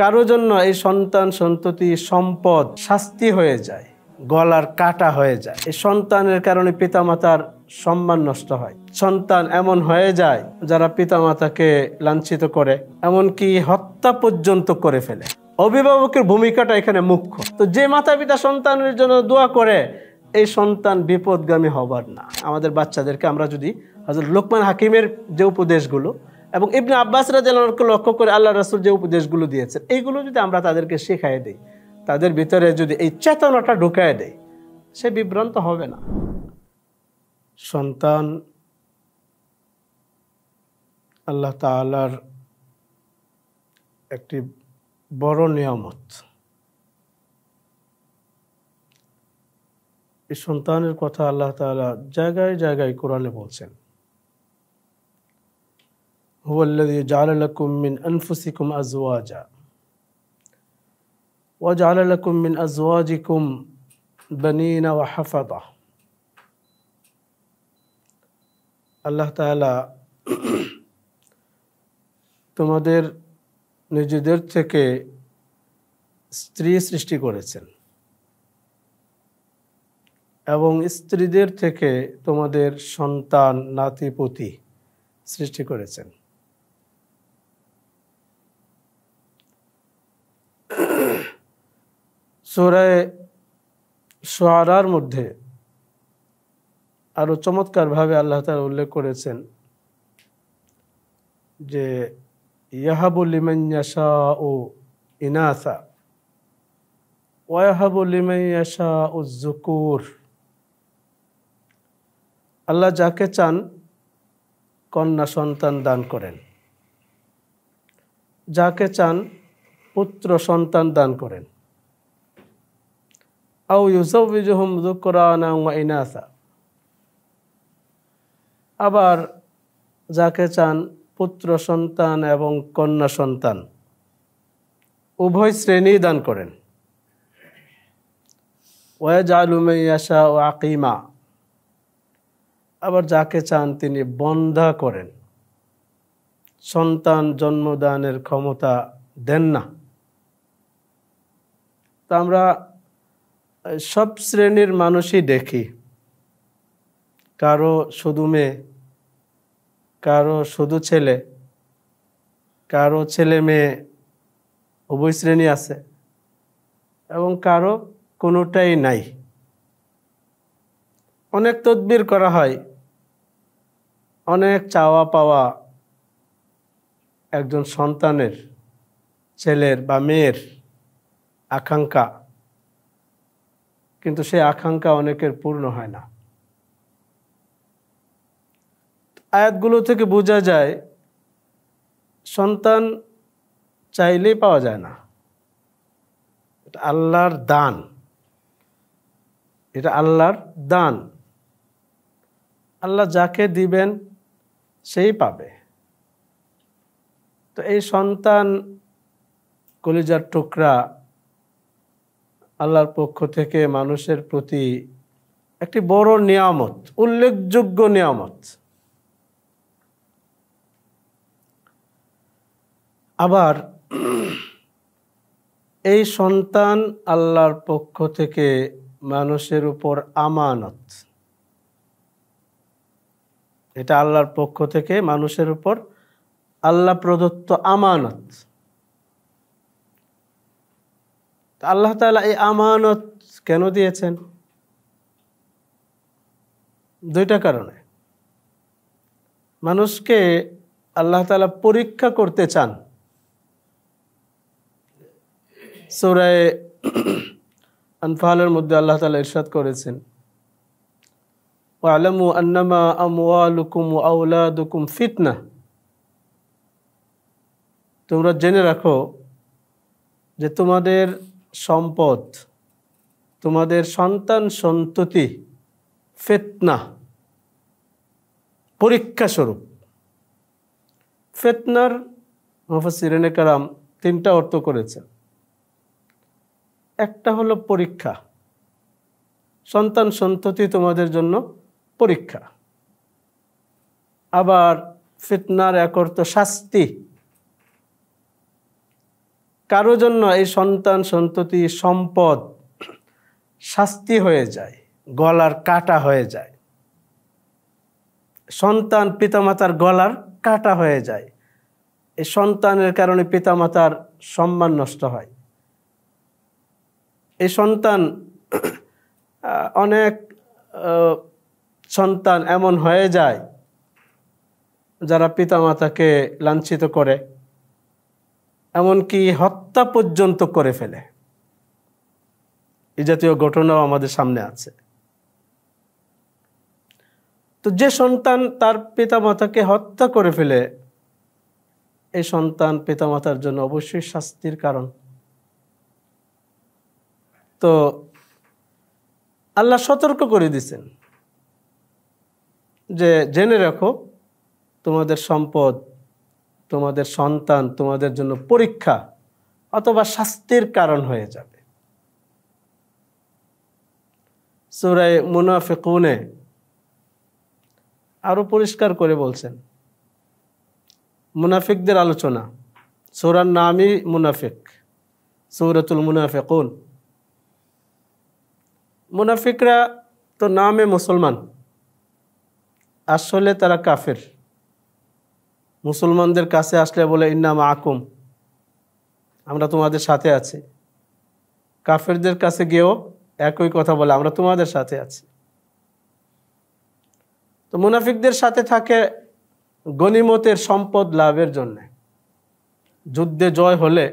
কারো জন্য এই সন্তান সন্ততি সম্পদ শাস্তি হয়ে যায় গলার কাটা হয়ে যায় এই সন্তানের কারণে পিতামাতার সম্মান নষ্ট হয় সন্তান এমন হয়ে যায় যারা পিতামাতাকে লাঞ্ছিত করে এমনকি হত্যা পর্যন্ত করে ফেলে অভিভাবকের ভূমিকাটা এখানে মুখ্য তো যে মাতা পিতা সন্তানের জন্য দোয়া করে এই সন্তান বিপদগামী হবার না আমাদের বাচ্চাদেরকে আমরা যদি হজরত লোকমান হাকিমের যে উপদেশগুলো এবং ইবনে আব্বাস রাজাকে লক্ষ্য করে আল্লাহ রসুল যে উপদেশগুলো দিয়েছেন এইগুলো যদি আমরা তাদেরকে শেখাই দিই তাদের ভিতরে যদি এই চেতনাটা ঢুকাই দেয় সে বিভ্রান্ত হবে না সন্তান আল্লাহ তালার একটি বড় নিয়ামত এই সন্তানের কথা আল্লাহ তালা জায়গায় জায়গায় কোরআনে বলছেন هو الذي جعل لكم من أنفسكم أزواجا وجعل لكم من أزواجكم بنين وحفظة আল্লাহ তাআলা তোমাদের নিজেদের থেকে স্ত্রী সৃষ্টি করেছেন এবং স্ত্রীদের থেকে তোমাদের সন্তান নাতিপতি সৃষ্টি করেছেন সুরায় সোয়ারার মধ্যে আরও চমৎকারভাবে আল্লাহ তালা উল্লেখ করেছেন যে ইয়াহাবুলিমাইয়াশা ও ইনাসা ওয়াহাবুলিমাইয়াশা ও জুকুর আল্লাহ যাকে চান কন্যা সন্তান দান করেন যাকে চান পুত্র সন্তান দান করেন আউ ইউসবিজুহম দুকরানা ইনাসা আবার যাকে চান পুত্র সন্তান এবং কন্যা সন্তান উভয় শ্রেণী দান করেন ওয়াজ আলুমেয়াশা ও আকিমা আবার যাকে চান তিনি বন্ধা করেন সন্তান জন্মদানের ক্ষমতা দেন না তা আমরা সব শ্রেণীর মানুষই দেখি কারো শুধু মেয়ে কারো শুধু ছেলে কারো ছেলে মেয়ে উভয় শ্রেণী আছে এবং কারো কোনোটাই নাই অনেক তদবির করা হয় অনেক চাওয়া পাওয়া একজন সন্তানের ছেলের বা মেয়ের আকাঙ্ক্ষা কিন্তু সে আকাঙ্ক্ষা অনেকের পূর্ণ হয় না আয়াতগুলো থেকে বোঝা যায় সন্তান চাইলেই পাওয়া যায় না এটা আল্লাহর দান এটা আল্লাহর দান আল্লাহ যাকে দিবেন সেই পাবে তো এই সন্তান কলিজার টুকরা আল্লাহর পক্ষ থেকে মানুষের প্রতি একটি বড় নিয়ামত উল্লেখযোগ্য নিয়ামত আবার এই সন্তান আল্লাহর পক্ষ থেকে মানুষের উপর আমানত এটা আল্লাহর পক্ষ থেকে মানুষের উপর আল্লাহ প্রদত্ত আমানত তা আল্লাহ তালা এই আমানত কেন দিয়েছেন দুইটা কারণে মানুষকে আল্লাহ তালা পরীক্ষা করতে চান সৌরায় আনফালের মধ্যে আল্লাহ তালা ইরশাদ করেছেন আলমু আন্নামা আমওয়ালুকুম আউলাদুকুম ফিতনা তোমরা জেনে রাখো যে তোমাদের সম্পদ তোমাদের সন্তান সন্ততি ফেতনা পরীক্ষাস্বরূপ ফেতনার মহাফসিরেনে কালাম তিনটা অর্থ করেছে একটা হলো পরীক্ষা সন্তান সন্ততি তোমাদের জন্য পরীক্ষা আবার ফিতনার এক অর্থ শাস্তি কারো জন্য এই সন্তান সন্ততি সম্পদ শাস্তি হয়ে যায় গলার কাটা হয়ে যায় সন্তান পিতামাতার গলার কাটা হয়ে যায় এই সন্তানের কারণে পিতামাতার সম্মান নষ্ট হয় এই সন্তান অনেক সন্তান এমন হয়ে যায় যারা পিতামাতাকে লাঞ্ছিত করে এমনকি হত্যা পর্যন্ত করে ফেলে এই জাতীয় ঘটনাও আমাদের সামনে আছে তো যে সন্তান তার পিতামাতাকে হত্যা করে ফেলে এই সন্তান পিতামাতার জন্য অবশ্যই শাস্তির কারণ তো আল্লাহ সতর্ক করে দিছেন যে জেনে রাখো তোমাদের সম্পদ তোমাদের সন্তান তোমাদের জন্য পরীক্ষা অথবা শাস্তির কারণ হয়ে যাবে সুরায় কুনে আরও পরিষ্কার করে বলছেন মুনাফিকদের আলোচনা সৌরার নামই মুনাফিক সৌরতুল মুনাফে কোন মুনাফিকরা তো নামে মুসলমান আসলে তারা কাফের মুসলমানদের কাছে আসলে বলে ইন্নাম আকুম আমরা তোমাদের সাথে আছি কাফেরদের কাছে গিয়েও একই কথা বলে আমরা তোমাদের সাথে আছি তো মুনাফিকদের সাথে থাকে গণিমতের সম্পদ লাভের জন্য যুদ্ধে জয় হলে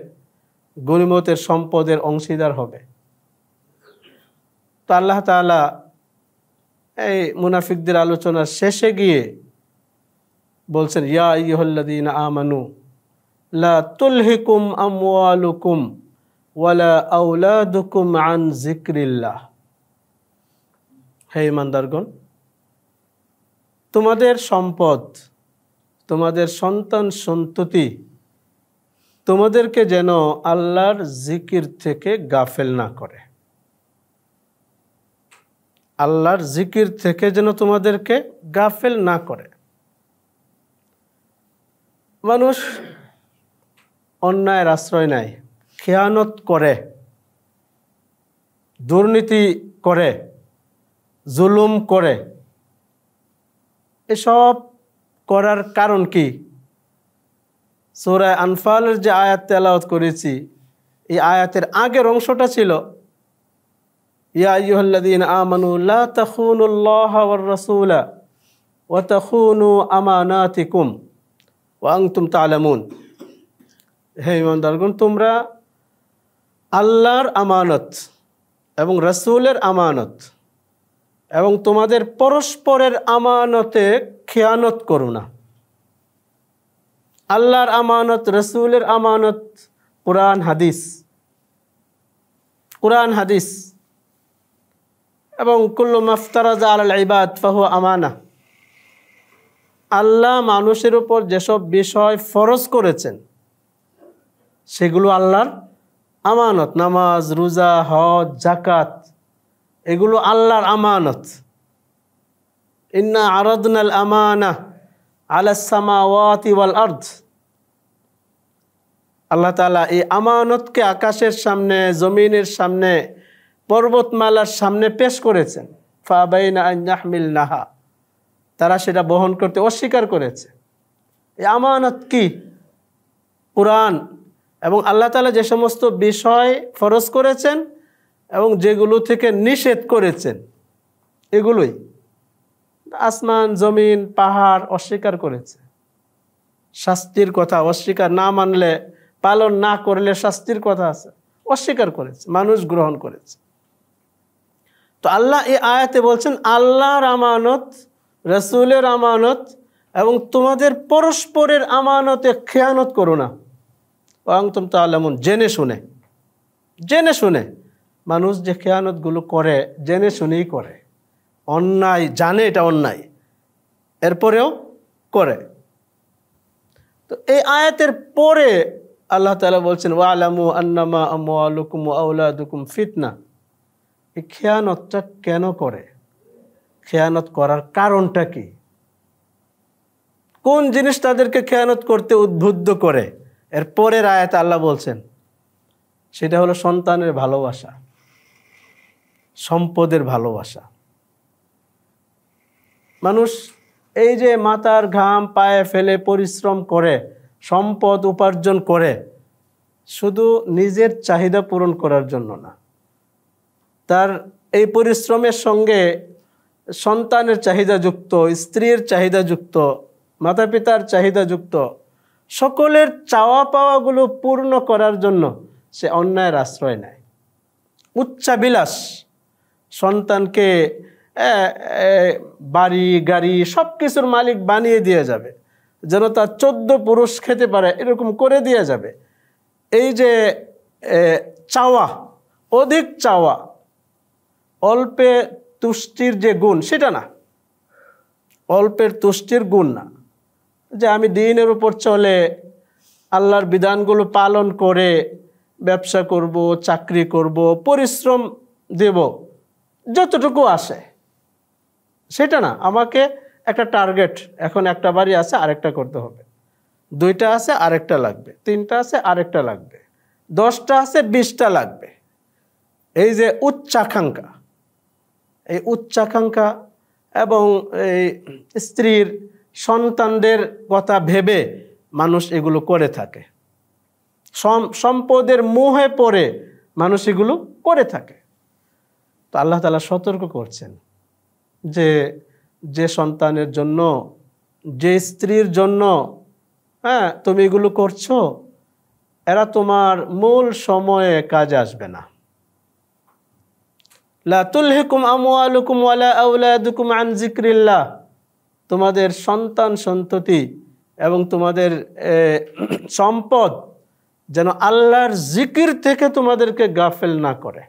গণিমতের সম্পদের অংশীদার হবে তো আল্লাহ তালা এই মুনাফিকদের আলোচনার শেষে গিয়ে বলছেন ইয়া ইহল্লাদিন আমানু লা তুলহিকুম আমওয়ালুকুম ওয়ালা আউলাদুকুম আন জিক্রিল্লাহ হে ইমানদারগণ তোমাদের সম্পদ তোমাদের সন্তান সন্ততি তোমাদেরকে যেন আল্লাহর জিকির থেকে গাফেল না করে আল্লাহর জিকির থেকে যেন তোমাদেরকে গাফেল না করে মানুষ অন্যায়ের আশ্রয় নেয় খেয়ানত করে দুর্নীতি করে জুলুম করে এসব করার কারণ কি সৌরায় আনফালের যে আয়াত তেলাওত করেছি এই আয়াতের আগের অংশটা ছিল ইয়াহ্লাদিন আমানুল্লা তখুনুল্লাহ রসুলা ও তখুনু আমানাতিকুম ওয়াং তুম তালামুন হে ইমানদারগুন তোমরা আল্লাহর আমানত এবং রসুলের আমানত এবং তোমাদের পরস্পরের আমানতে খেয়ানত করো না আল্লাহর আমানত রসুলের আমানত কোরআন হাদিস কোরআন হাদিস এবং কুল্ল মফতারাজা আল ইবাদ ফাহু আমানা আল্লাহ মানুষের উপর যেসব বিষয় ফরজ করেছেন সেগুলো আল্লাহর আমানত নামাজ রোজা হজ জাকাত এগুলো আল্লাহর আমানত ইন্না আরদনাল আমানা আলাসামাওয়াতি ওয়াল আর্দ আল্লাহ তালা এই আমানতকে আকাশের সামনে জমিনের সামনে পর্বতমালার সামনে পেশ করেছেন ফাবাইনা নাহমিল নাহা তারা সেটা বহন করতে অস্বীকার করেছে এই আমানত কি কোরআন এবং আল্লাহ তালা যে সমস্ত বিষয় ফরজ করেছেন এবং যেগুলো থেকে নিষেধ করেছেন এগুলোই আসমান জমিন পাহাড় অস্বীকার করেছে শাস্তির কথা অস্বীকার না মানলে পালন না করলে শাস্তির কথা আছে অস্বীকার করেছে মানুষ গ্রহণ করেছে তো আল্লাহ এই আয়াতে বলছেন আল্লাহর আমানত রসুলের আমানত এবং তোমাদের পরস্পরের আমানতে খেয়ানত করো না অয়ংতম তালামুন জেনে শুনে জেনে শুনে মানুষ যে খেয়ানতগুলো করে জেনে শুনেই করে অন্যায় জানে এটা অন্যায় এরপরেও করে তো এই আয়াতের পরে আল্লাহ তালা বলছেন ওয়ালামু আন্নামা আমুকুম আউলাদুকুম ফিতনা এই খেয়ানতটা কেন করে খেয়ানত করার কারণটা কি কোন জিনিস তাদেরকে খেয়ানত করতে উদ্বুদ্ধ করে এর পরের আয়াত আল্লাহ বলছেন সেটা হলো সন্তানের ভালোবাসা সম্পদের ভালোবাসা মানুষ এই যে মাতার ঘাম পায়ে ফেলে পরিশ্রম করে সম্পদ উপার্জন করে শুধু নিজের চাহিদা পূরণ করার জন্য না তার এই পরিশ্রমের সঙ্গে সন্তানের চাহিদাযুক্ত স্ত্রীর চাহিদাযুক্ত মাতা পিতার চাহিদাযুক্ত সকলের চাওয়া পাওয়াগুলো পূর্ণ করার জন্য সে অন্যায়ের আশ্রয় নেয় উচ্চাবিলাস সন্তানকে বাড়ি গাড়ি সব কিছুর মালিক বানিয়ে দিয়ে যাবে যেন তার চোদ্দ পুরুষ খেতে পারে এরকম করে দিয়ে যাবে এই যে চাওয়া অধিক চাওয়া অল্পে তুষ্টির যে গুণ সেটা না অল্পের তুষ্টির গুণ না যে আমি দিনের উপর চলে আল্লাহর বিধানগুলো পালন করে ব্যবসা করব চাকরি করব পরিশ্রম দেব যতটুকু আসে সেটা না আমাকে একটা টার্গেট এখন একটা বাড়ি আছে আরেকটা করতে হবে দুইটা আছে আরেকটা লাগবে তিনটা আছে আরেকটা লাগবে দশটা আছে বিশটা লাগবে এই যে উচ্চাকাঙ্ক্ষা এই উচ্চাকাঙ্ক্ষা এবং এই স্ত্রীর সন্তানদের কথা ভেবে মানুষ এগুলো করে থাকে সম্পদের মোহে পড়ে মানুষ এগুলো করে থাকে তো আল্লাহ তালা সতর্ক করছেন যে যে সন্তানের জন্য যে স্ত্রীর জন্য হ্যাঁ তুমি এগুলো করছো এরা তোমার মূল সময়ে কাজে আসবে না লাতুলহিকুম আমুয়ালুকুম ওয়ালা আউলাদুকুম আন জিক্রিল্লাহ তোমাদের সন্তান সন্ততি এবং তোমাদের সম্পদ যেন আল্লাহর জিকির থেকে তোমাদেরকে গাফেল না করে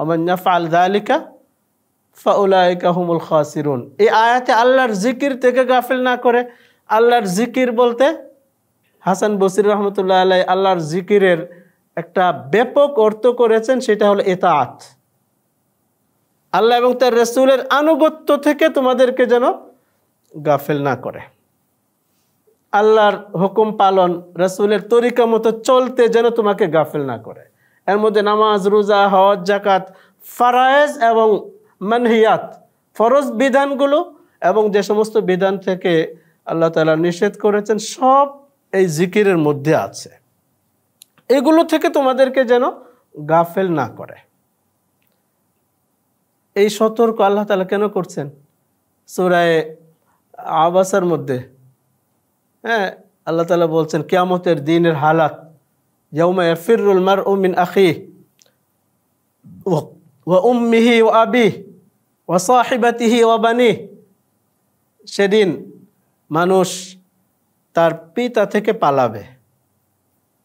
অমান্যা ফালদা আলিকা ফাউলাইকা হুমুল খাসিরুন এই আয়াতে আল্লাহর জিকির থেকে গাফেল না করে আল্লাহর জিকির বলতে হাসান বসির রহমতুল্লাহ আল্লাহ আল্লাহর জিকিরের একটা ব্যাপক অর্থ করেছেন সেটা হলো এতাআত আল্লাহ এবং তার রসুলের আনুগত্য থেকে তোমাদেরকে যেন গাফেল না করে আল্লাহর হুকুম পালন রসুলের তরিকা মতো চলতে যেন তোমাকে গাফেল না করে এর মধ্যে নামাজ রোজা হজ জাকাত ফারায়েজ এবং মানহিয়াত ফরজ বিধানগুলো এবং যে সমস্ত বিধান থেকে আল্লাহ তালা নিষেধ করেছেন সব এই জিকিরের মধ্যে আছে এগুলো থেকে তোমাদেরকে যেন গাফেল না করে এই সতর্ক আল্লাহ তালা কেন করছেন সুরায় আবাসার মধ্যে হ্যাঁ আল্লাহ তালা বলছেন কেয়ামতের দিনের হালাত ইয়াউমা ফিরুল মার উমিন আখি ও উম মিহি ও আবি ও সাহিবাতিহি ও বানি সেদিন মানুষ তার পিতা থেকে পালাবে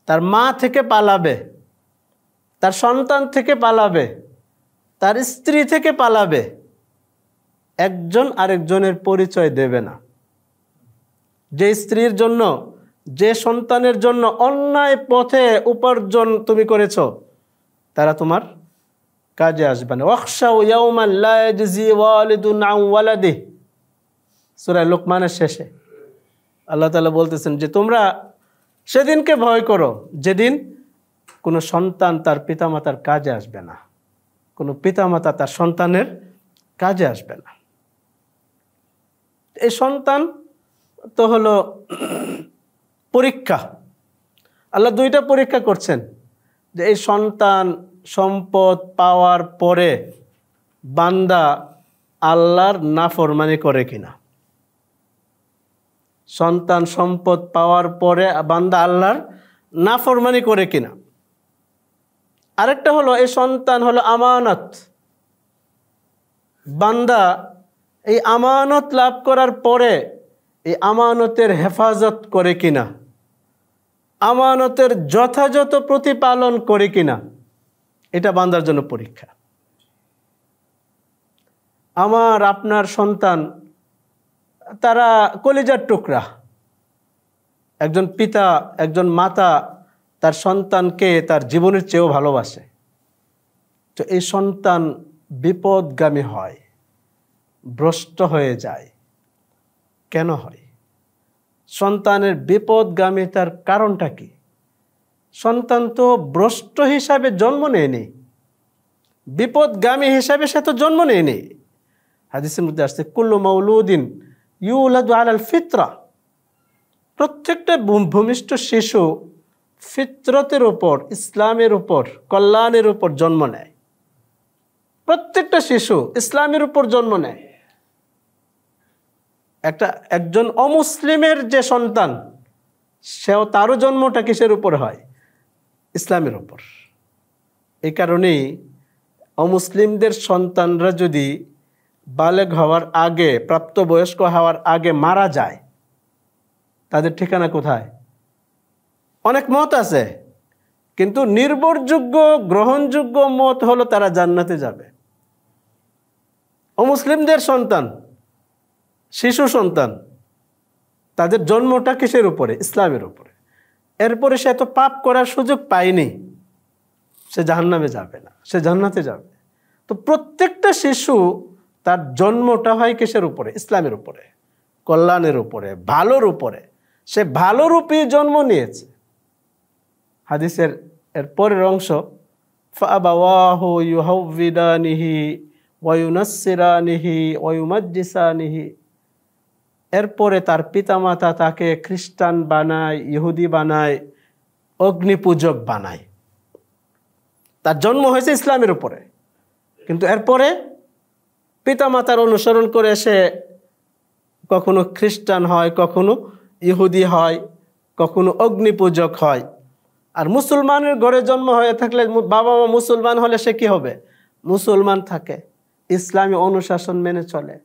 তার মা থেকে পালাবে তার সন্তান থেকে পালাবে তার স্ত্রী থেকে পালাবে একজন আরেকজনের পরিচয় দেবে না যে স্ত্রীর জন্য যে সন্তানের জন্য অন্যায় পথে উপার্জন তুমি করেছ তারা তোমার কাজে আসবে না ওয়ালাদি সুরায় লোকমানের শেষে আল্লাহ তালা বলতেছেন যে তোমরা সেদিনকে ভয় করো যেদিন কোনো সন্তান তার পিতামাতার কাজে আসবে না কোনো পিতামাতা তার সন্তানের কাজে আসবে না এই সন্তান তো হলো পরীক্ষা আল্লাহ দুইটা পরীক্ষা করছেন যে এই সন্তান সম্পদ পাওয়ার পরে বান্দা আল্লাহর নাফরমানি করে কিনা সন্তান সম্পদ পাওয়ার পরে বান্দা আল্লাহর নাফরমানি করে কিনা আরেকটা হলো এই সন্তান হলো আমানত বান্দা এই আমানত লাভ করার পরে এই আমানতের হেফাজত করে কিনা আমানতের যথাযথ প্রতিপালন করে কিনা এটা বান্দার জন্য পরীক্ষা আমার আপনার সন্তান তারা কলিজার টুকরা একজন পিতা একজন মাতা তার সন্তানকে তার জীবনের চেয়েও ভালোবাসে তো এই সন্তান বিপদগামী হয় ভ্রষ্ট হয়ে যায় কেন হয় সন্তানের বিপদগামিতার কারণটা কি সন্তান তো ভ্রষ্ট হিসাবে জন্ম নেয়নি বিপদগামী হিসাবে সে তো জন্ম নেয়নি হাদিসের মধ্যে আসছে কুল্লু মৌলুদ্দিন ইউলাদ আল ফিতরা প্রত্যেকটা ভূমিষ্ঠ শিশু ফিতরতের ওপর ইসলামের উপর কল্যাণের উপর জন্ম নেয় প্রত্যেকটা শিশু ইসলামের উপর জন্ম নেয় একটা একজন অমুসলিমের যে সন্তান সেও তারও জন্মটা কিসের উপর হয় ইসলামের উপর এই কারণেই অমুসলিমদের সন্তানরা যদি বালেক হওয়ার আগে প্রাপ্তবয়স্ক হওয়ার আগে মারা যায় তাদের ঠিকানা কোথায় অনেক মত আছে কিন্তু নির্ভরযোগ্য গ্রহণযোগ্য মত হলো তারা জান্নাতে যাবে ও মুসলিমদের সন্তান শিশু সন্তান তাদের জন্মটা কিসের উপরে ইসলামের উপরে এরপরে সে এত পাপ করার সুযোগ পায়নি সে জাহান্নামে যাবে না সে জান্নাতে যাবে তো প্রত্যেকটা শিশু তার জন্মটা হয় কিসের উপরে ইসলামের উপরে কল্যাণের উপরে ভালোর উপরে সে ভালোরূপে জন্ম নিয়েছে হাদিসের এর পরের অংশ ফাবাহু ওয়ুনসিরানিহি ওয়ুমজ্জিসানিহি এরপরে তার পিতামাতা তাকে খ্রিস্টান বানায় ইহুদি বানায় অগ্নিপূজক বানায় তার জন্ম হয়েছে ইসলামের উপরে কিন্তু এরপরে পিতামাতার অনুসরণ করে সে কখনো খ্রিস্টান হয় কখনো ইহুদি হয় কখনো অগ্নিপূজক হয় আর মুসলমানের ঘরে জন্ম হয়ে থাকলে বাবা মা মুসলমান হলে সে কি হবে মুসলমান থাকে ইসলামী অনুশাসন মেনে চলে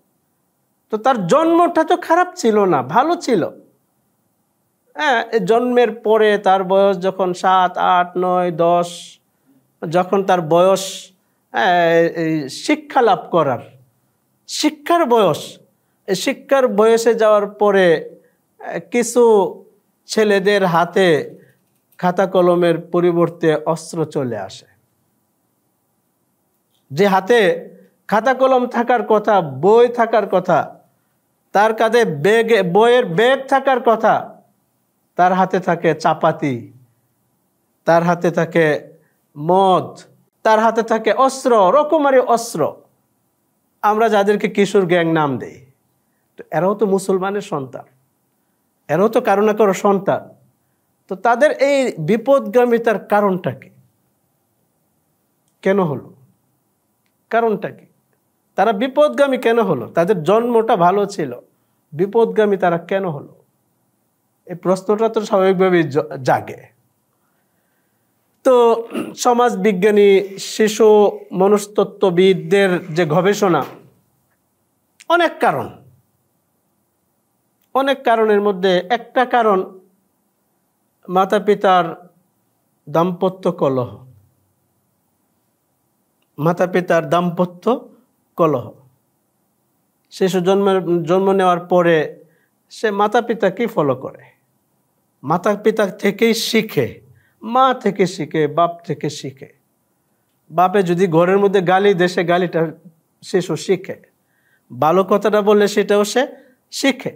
তো তার জন্মটা তো খারাপ ছিল না ভালো ছিল হ্যাঁ জন্মের পরে তার বয়স যখন সাত আট নয় দশ যখন তার বয়স হ্যাঁ, শিক্ষা লাভ করার শিক্ষার বয়স শিক্ষার বয়সে যাওয়ার পরে কিছু ছেলেদের হাতে খাতা কলমের পরিবর্তে অস্ত্র চলে আসে যে হাতে খাতা কলম থাকার কথা বই থাকার কথা তার কাঁধে বেগে বইয়ের বেগ থাকার কথা তার হাতে থাকে চাপাতি তার হাতে থাকে মদ তার হাতে থাকে অস্ত্র রকমারি অস্ত্র আমরা যাদেরকে কিশোর গ্যাং নাম দেই এরাও তো মুসলমানের সন্তান এরাও তো কারো না কারো সন্তান তো তাদের এই বিপদগামিতার কারণটা কি কেন হলো কারণটা কি তারা বিপদগামী কেন হলো তাদের জন্মটা ভালো ছিল বিপদগামী তারা কেন হলো এই প্রশ্নটা তো স্বাভাবিকভাবেই জাগে তো সমাজ বিজ্ঞানী শিশু মনস্তত্ত্ববিদদের যে গবেষণা অনেক কারণ অনেক কারণের মধ্যে একটা কারণ মাতা পিতার দাম্পত্য কলহ মাতা পিতার দাম্পত্য কলহ শিশু জন্মের জন্ম নেওয়ার পরে সে মাতা পিতাকেই ফলো করে মাতা পিতা থেকেই শিখে মা থেকে শিখে বাপ থেকে শিখে বাপে যদি ঘরের মধ্যে গালি দেশে গালিটা শিশু শিখে ভালো কথাটা বললে সেটাও সে শিখে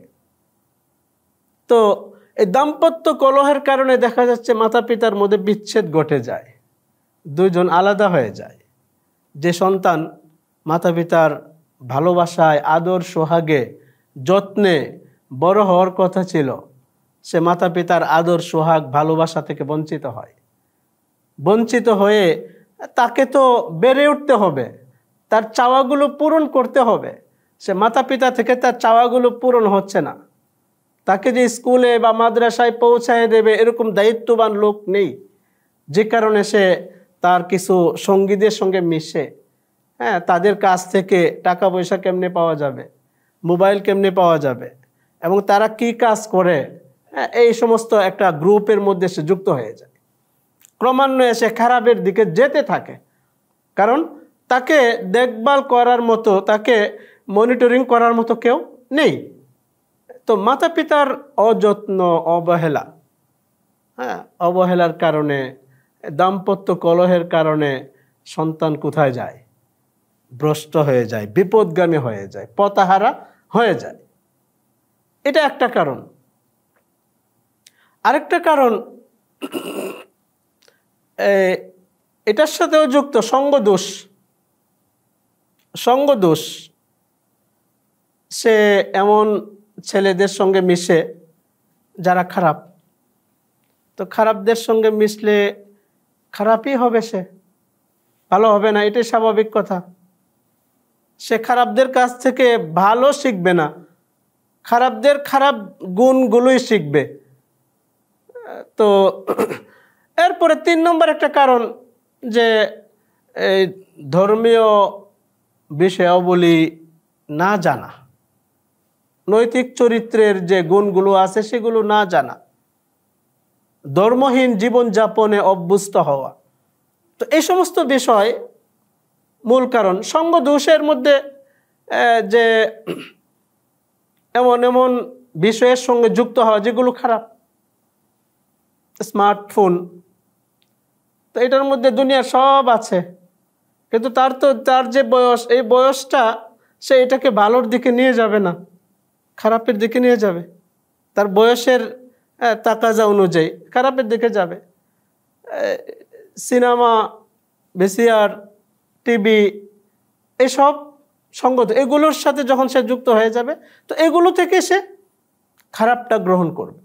তো এই দাম্পত্য কলহের কারণে দেখা যাচ্ছে মাতা পিতার মধ্যে বিচ্ছেদ ঘটে যায় দুজন আলাদা হয়ে যায় যে সন্তান মাতা পিতার ভালোবাসায় আদর সোহাগে যত্নে বড় হওয়ার কথা ছিল সে মাতা পিতার আদর সোহাগ ভালোবাসা থেকে বঞ্চিত হয় বঞ্চিত হয়ে তাকে তো বেড়ে উঠতে হবে তার চাওয়াগুলো পূরণ করতে হবে সে মাতা পিতা থেকে তার চাওয়াগুলো পূরণ হচ্ছে না তাকে যে স্কুলে বা মাদ্রাসায় পৌঁছায় দেবে এরকম দায়িত্ববান লোক নেই যে কারণে সে তার কিছু সঙ্গীদের সঙ্গে মিশে হ্যাঁ তাদের কাছ থেকে টাকা পয়সা কেমনে পাওয়া যাবে মোবাইল কেমনে পাওয়া যাবে এবং তারা কি কাজ করে হ্যাঁ, এই সমস্ত একটা গ্রুপের মধ্যে সে যুক্ত হয়ে যায় ক্রমান্বয়ে সে খারাপের দিকে যেতে থাকে কারণ তাকে দেখভাল করার মতো তাকে মনিটরিং করার মতো কেউ নেই তো মাতা পিতার অযত্ন অবহেলা হ্যাঁ অবহেলার কারণে দাম্পত্য কলহের কারণে সন্তান কোথায় যায় ভ্রষ্ট হয়ে যায় বিপদগামী হয়ে যায় পতাহারা হয়ে যায় এটা একটা কারণ আরেকটা কারণ এটার সাথেও যুক্ত সঙ্গদোষ সঙ্গদোষ সে এমন ছেলেদের সঙ্গে মিশে যারা খারাপ তো খারাপদের সঙ্গে মিশলে খারাপই হবে সে ভালো হবে না এটাই স্বাভাবিক কথা সে খারাপদের কাছ থেকে ভালো শিখবে না খারাপদের খারাপ গুণগুলোই শিখবে তো এরপরে তিন নম্বর একটা কারণ যে এই ধর্মীয় বিষয়াবলী না জানা নৈতিক চরিত্রের যে গুণগুলো আছে সেগুলো না জানা ধর্মহীন জীবনযাপনে অভ্যস্ত হওয়া তো এই সমস্ত বিষয় মূল কারণ সঙ্গ দোষের মধ্যে যে এমন এমন বিষয়ের সঙ্গে যুক্ত হওয়া যেগুলো খারাপ স্মার্টফোন তো এটার মধ্যে দুনিয়ার সব আছে কিন্তু তার তো তার যে বয়স এই বয়সটা সে এটাকে ভালোর দিকে নিয়ে যাবে না খারাপের দিকে নিয়ে যাবে তার বয়সের তাকাজা অনুযায়ী খারাপের দিকে যাবে সিনেমা ভিসিআর টিভি এসব সঙ্গত এগুলোর সাথে যখন সে যুক্ত হয়ে যাবে তো এগুলো থেকে সে খারাপটা গ্রহণ করবে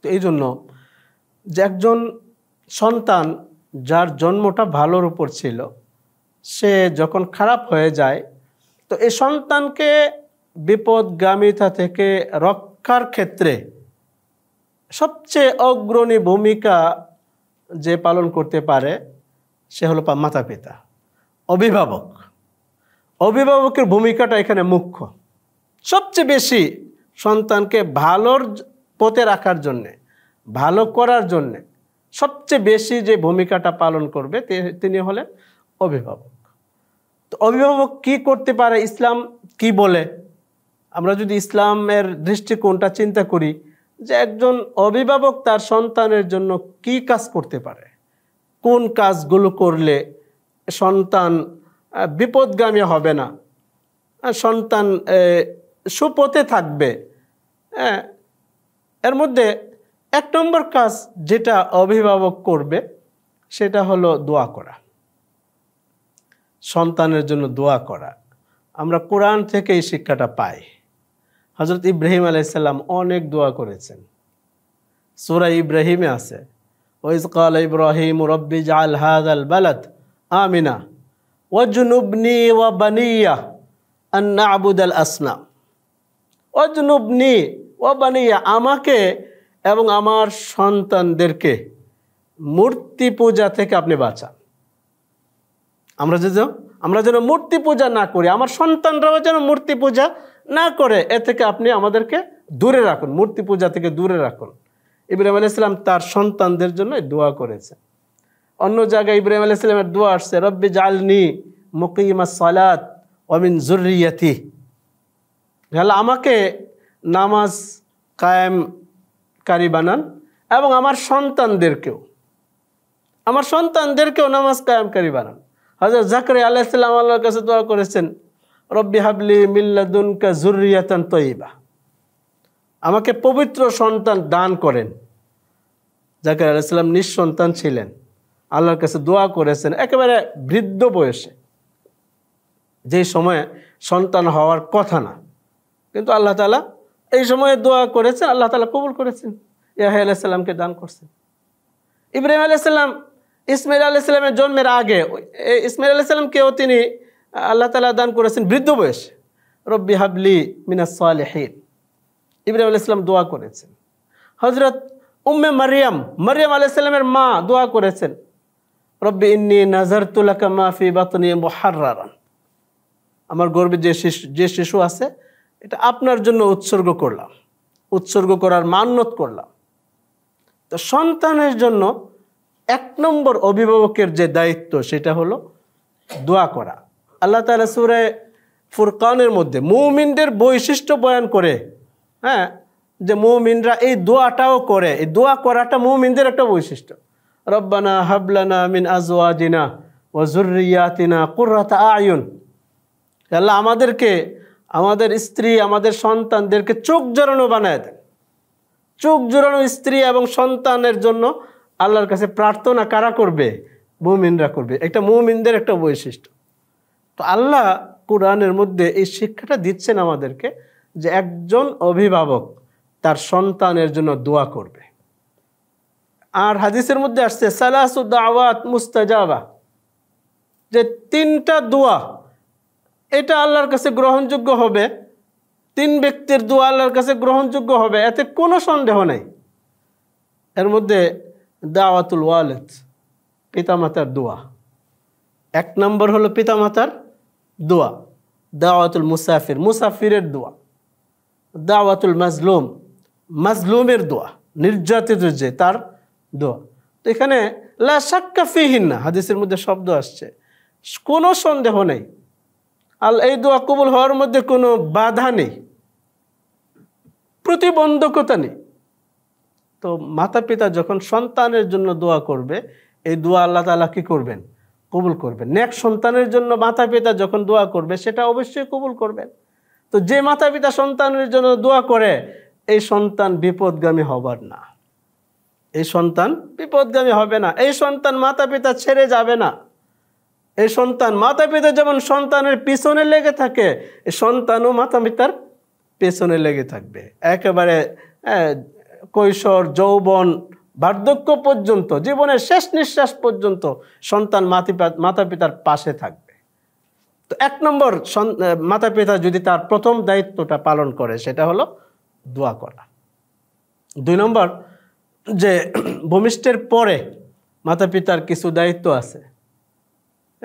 তো এই জন্য যে একজন সন্তান যার জন্মটা ভালোর উপর ছিল সে যখন খারাপ হয়ে যায় তো এই সন্তানকে বিপদগামিতা থেকে রক্ষার ক্ষেত্রে সবচেয়ে অগ্রণী ভূমিকা যে পালন করতে পারে সে হলো মাতা পিতা অভিভাবক অভিভাবকের ভূমিকাটা এখানে মুখ্য সবচেয়ে বেশি সন্তানকে ভালোর পথে রাখার জন্যে ভালো করার জন্যে সবচেয়ে বেশি যে ভূমিকাটা পালন করবে তিনি হলেন অভিভাবক তো অভিভাবক কি করতে পারে ইসলাম কি বলে আমরা যদি ইসলামের দৃষ্টিকোণটা চিন্তা করি যে একজন অভিভাবক তার সন্তানের জন্য কি কাজ করতে পারে কোন কাজগুলো করলে সন্তান বিপদগামী হবে না সন্তান সুপথে থাকবে হ্যাঁ এর মধ্যে এক নম্বর কাজ যেটা অভিভাবক করবে সেটা হলো দোয়া করা সন্তানের জন্য দোয়া করা আমরা কোরআন থেকে এই শিক্ষাটা পাই হজরত ইব্রাহিম আলাইসাল্লাম অনেক দোয়া করেছেন সুরা ইব্রাহিমে আছে কাল ইব্রাহিম রব্বি জাল হাদ আল বালাত আমিনা ওজনুবনি ওয়া বানিয়া আন্না আবুদ আল আসনাম অজনুবনি ও বানিয়া আমাকে এবং আমার সন্তানদেরকে মূর্তি পূজা থেকে আপনি বাঁচান আমরা যে আমরা যেন মূর্তি পূজা না করি আমার সন্তানরাও যেন মূর্তি পূজা না করে এ থেকে আপনি আমাদেরকে দূরে রাখুন মূর্তি পূজা থেকে দূরে রাখুন ইব্রাহিম আলাইসালাম তার সন্তানদের জন্য দোয়া করেছে অন্য জায়গায় ইব্রাহিম আলাইসালামের দোয়া আসছে রব্বি জালনি মুকিমা সালাত অমিন জরিয়াতি তাহলে আমাকে নামাজ কায়েমকারী বানান এবং আমার সন্তানদেরকেও আমার সন্তানদেরকেও নামাজ কায়েমকারী বানান হাজার জাকরি আলাইসাল্লাম আল্লাহর কাছে দোয়া করেছেন রব্বি হাবলি মিল্লাদুনকা জুরিয়াতান তৈবা আমাকে পবিত্র সন্তান দান করেন জাকির আলাইসাল্লাম নিঃসন্তান ছিলেন আল্লাহর কাছে দোয়া করেছেন একেবারে বৃদ্ধ বয়সে যে সময়ে সন্তান হওয়ার কথা না কিন্তু আল্লাহ তালা এই সময়ে দোয়া করেছেন আল্লাহ তালা কবুল করেছেন ইয়াহে আলাইসাল্লামকে দান করছেন ইব্রাহিম আলাইসাল্লাম ইসমাইল আলাইসাল্লামের জন্মের আগে ইসমাইল কেউ তিনি আল্লাহ তালা দান করেছেন বৃদ্ধ বয়স রব্বি হাবলি হেদ ইব্রাহিম আলাইসলাম দোয়া করেছেন হজরত উম্মে মারিয়াম মারিয়াম আলাইসাল্লামের মা দোয়া করেছেন রব্বি ইন্নি নাজারতুলাকা মাফি বাতনি মোহারান আমার গর্বে যে শিশু যে শিশু আছে এটা আপনার জন্য উৎসর্গ করলাম উৎসর্গ করার মান্যত করলাম তো সন্তানের জন্য এক নম্বর অভিভাবকের যে দায়িত্ব সেটা হলো দোয়া করা আল্লাহ তালা সুরে ফুরকানের মধ্যে মৌমিনদের বৈশিষ্ট্য বয়ান করে হ্যাঁ যে মৌমিনরা এই দোয়াটাও করে এই দোয়া করাটা মৌমিনদের একটা বৈশিষ্ট্য রব্বানা হাবলানা মিন আজওয়াজিনা ও জুরিয়াতিনা কুর্রাতা আয়ুন আল্লাহ আমাদেরকে আমাদের স্ত্রী আমাদের সন্তানদেরকে চোখ জোরানো বানায় দেন চোখ জোরানো স্ত্রী এবং সন্তানের জন্য আল্লাহর কাছে প্রার্থনা কারা করবে মৌমিনরা করবে একটা মৌমিনদের একটা বৈশিষ্ট্য তো আল্লাহ কোরআনের মধ্যে এই শিক্ষাটা দিচ্ছেন আমাদেরকে যে একজন অভিভাবক তার সন্তানের জন্য দোয়া করবে আর হাদিসের মধ্যে আসছে সালাসু মুস্তাজাবা যে তিনটা দোয়া এটা আল্লাহর কাছে গ্রহণযোগ্য হবে তিন ব্যক্তির দোয়া আল্লাহর কাছে গ্রহণযোগ্য হবে এতে কোনো সন্দেহ নেই এর মধ্যে দাওয়াতুল ওয়ালেদ পিতামাতার দোয়া এক নম্বর হলো পিতামাতার দোয়া দাওয়াতুল মুসাফির মুসাফিরের দোয়া দাওয়াতুল মাজলুম মাজলুমের দোয়া নির্যাতিত যে তার দোয়া তো এখানে লাশাক্কা না হাদিসের মধ্যে শব্দ আসছে কোনো সন্দেহ নেই আল এই দোয়া কবুল হওয়ার মধ্যে কোনো বাধা নেই প্রতিবন্ধকতা নেই তো মাতা পিতা যখন সন্তানের জন্য দোয়া করবে এই দোয়া আল্লাহ তালা কী করবেন কবুল করবেন নেক্সট সন্তানের জন্য মাতা পিতা যখন দোয়া করবে সেটা অবশ্যই কবুল করবেন তো যে মাতা পিতা সন্তানের জন্য দোয়া করে এই সন্তান বিপদগামী হবার না এই সন্তান বিপদগামী হবে না এই সন্তান মাতা পিতা ছেড়ে যাবে না এই সন্তান মাতা পিতা যেমন সন্তানের পিছনে লেগে থাকে এই সন্তানও মাতা পিতার পেছনে লেগে থাকবে একেবারে কৈশোর যৌবন বার্ধক্য পর্যন্ত জীবনের শেষ নিঃশ্বাস পর্যন্ত সন্তান মাতা পিতার পাশে থাকবে তো এক নম্বর মাতা পিতা যদি তার প্রথম দায়িত্বটা পালন করে সেটা হলো দোয়া করা দুই নম্বর যে ভূমিষ্ঠের পরে মাতা পিতার কিছু দায়িত্ব আছে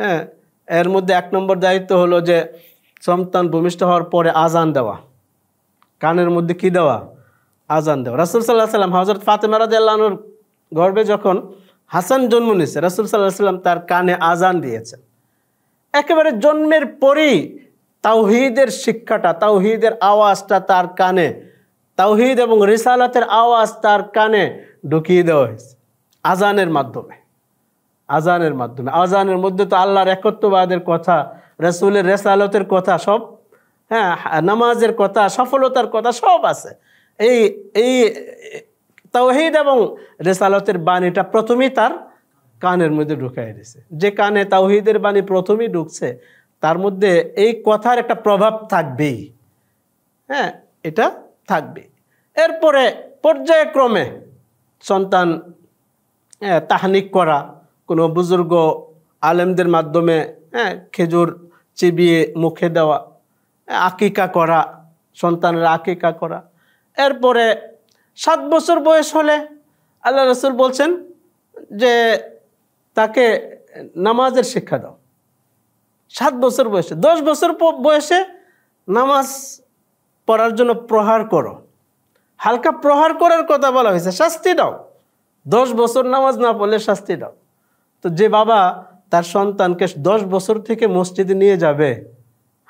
হ্যাঁ এর মধ্যে এক নম্বর দায়িত্ব হলো যে সন্তান ভূমিষ্ঠ হওয়ার পরে আজান দেওয়া কানের মধ্যে কি দেওয়া আজান দেওয়া রাসুল সাল্লাহ সাল্লাম হজরত ফাতেমারাদ আল্লাহনুর গর্বে যখন হাসান জন্ম নিয়েছে রাসুল সাল্লাহ সাল্লাম তার কানে আজান দিয়েছেন একেবারে জন্মের পরেই তাওহিদের শিক্ষাটা তাওহিদের আওয়াজটা তার কানে তাওহিদ এবং রিসালাতের আওয়াজ তার কানে ঢুকিয়ে দেওয়া হয়েছে আজানের মাধ্যমে আজানের মাধ্যমে আজানের মধ্যে তো আল্লাহর একত্ববাদের কথা রসুলের রেসালতের কথা সব হ্যাঁ নামাজের কথা সফলতার কথা সব আছে এই এই তাওহিদ এবং রেসালতের বাণীটা প্রথমেই তার কানের মধ্যে ঢুকাই দিছে যে কানে তাওহিদের বাণী প্রথমেই ঢুকছে তার মধ্যে এই কথার একটা প্রভাব থাকবেই হ্যাঁ এটা থাকবে এরপরে পর্যায়ক্রমে সন্তান তাহানিক করা কোনো বুজুর্গ আলেমদের মাধ্যমে হ্যাঁ খেজুর চিবিয়ে মুখে দেওয়া আকিকা করা সন্তানের আকিকা করা এরপরে সাত বছর বয়স হলে আল্লাহ রসুল বলছেন যে তাকে নামাজের শিক্ষা দাও সাত বছর বয়সে দশ বছর বয়সে নামাজ পড়ার জন্য প্রহার করো হালকা প্রহার করার কথা বলা হয়েছে শাস্তি দাও দশ বছর নামাজ না পড়লে শাস্তি দাও তো যে বাবা তার সন্তানকে দশ বছর থেকে মসজিদে নিয়ে যাবে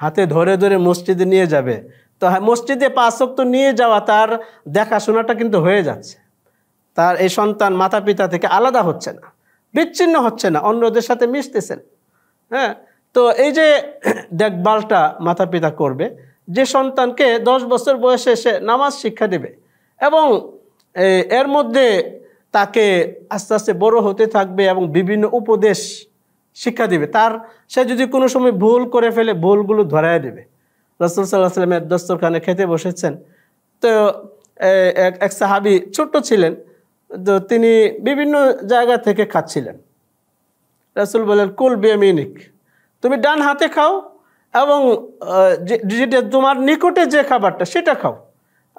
হাতে ধরে ধরে মসজিদে নিয়ে যাবে তো হ্যাঁ, মসজিদে পাঁচক্ত নিয়ে যাওয়া তার দেখাশোনাটা কিন্তু হয়ে যাচ্ছে তার এই সন্তান মাতা পিতা থেকে আলাদা হচ্ছে না বিচ্ছিন্ন হচ্ছে না অন্যদের সাথে মিশতেছেন হ্যাঁ তো এই যে দেখভালটা মাতা পিতা করবে যে সন্তানকে দশ বছর বয়সে সে নামাজ শিক্ষা দেবে এবং এর মধ্যে তাকে আস্তে আস্তে বড় হতে থাকবে এবং বিভিন্ন উপদেশ শিক্ষা দেবে তার সে যদি কোনো সময় ভুল করে ফেলে ভুলগুলো ধরায় দেবে রসুল সাল্লাহ সাল্লামের দস্তরখানে খেতে বসেছেন তো এক সাহাবি ছোট্ট ছিলেন তো তিনি বিভিন্ন জায়গা থেকে খাচ্ছিলেন রসুল বলেন কুল বেমিনিক তুমি ডান হাতে খাও এবং যেটা তোমার নিকটে যে খাবারটা সেটা খাও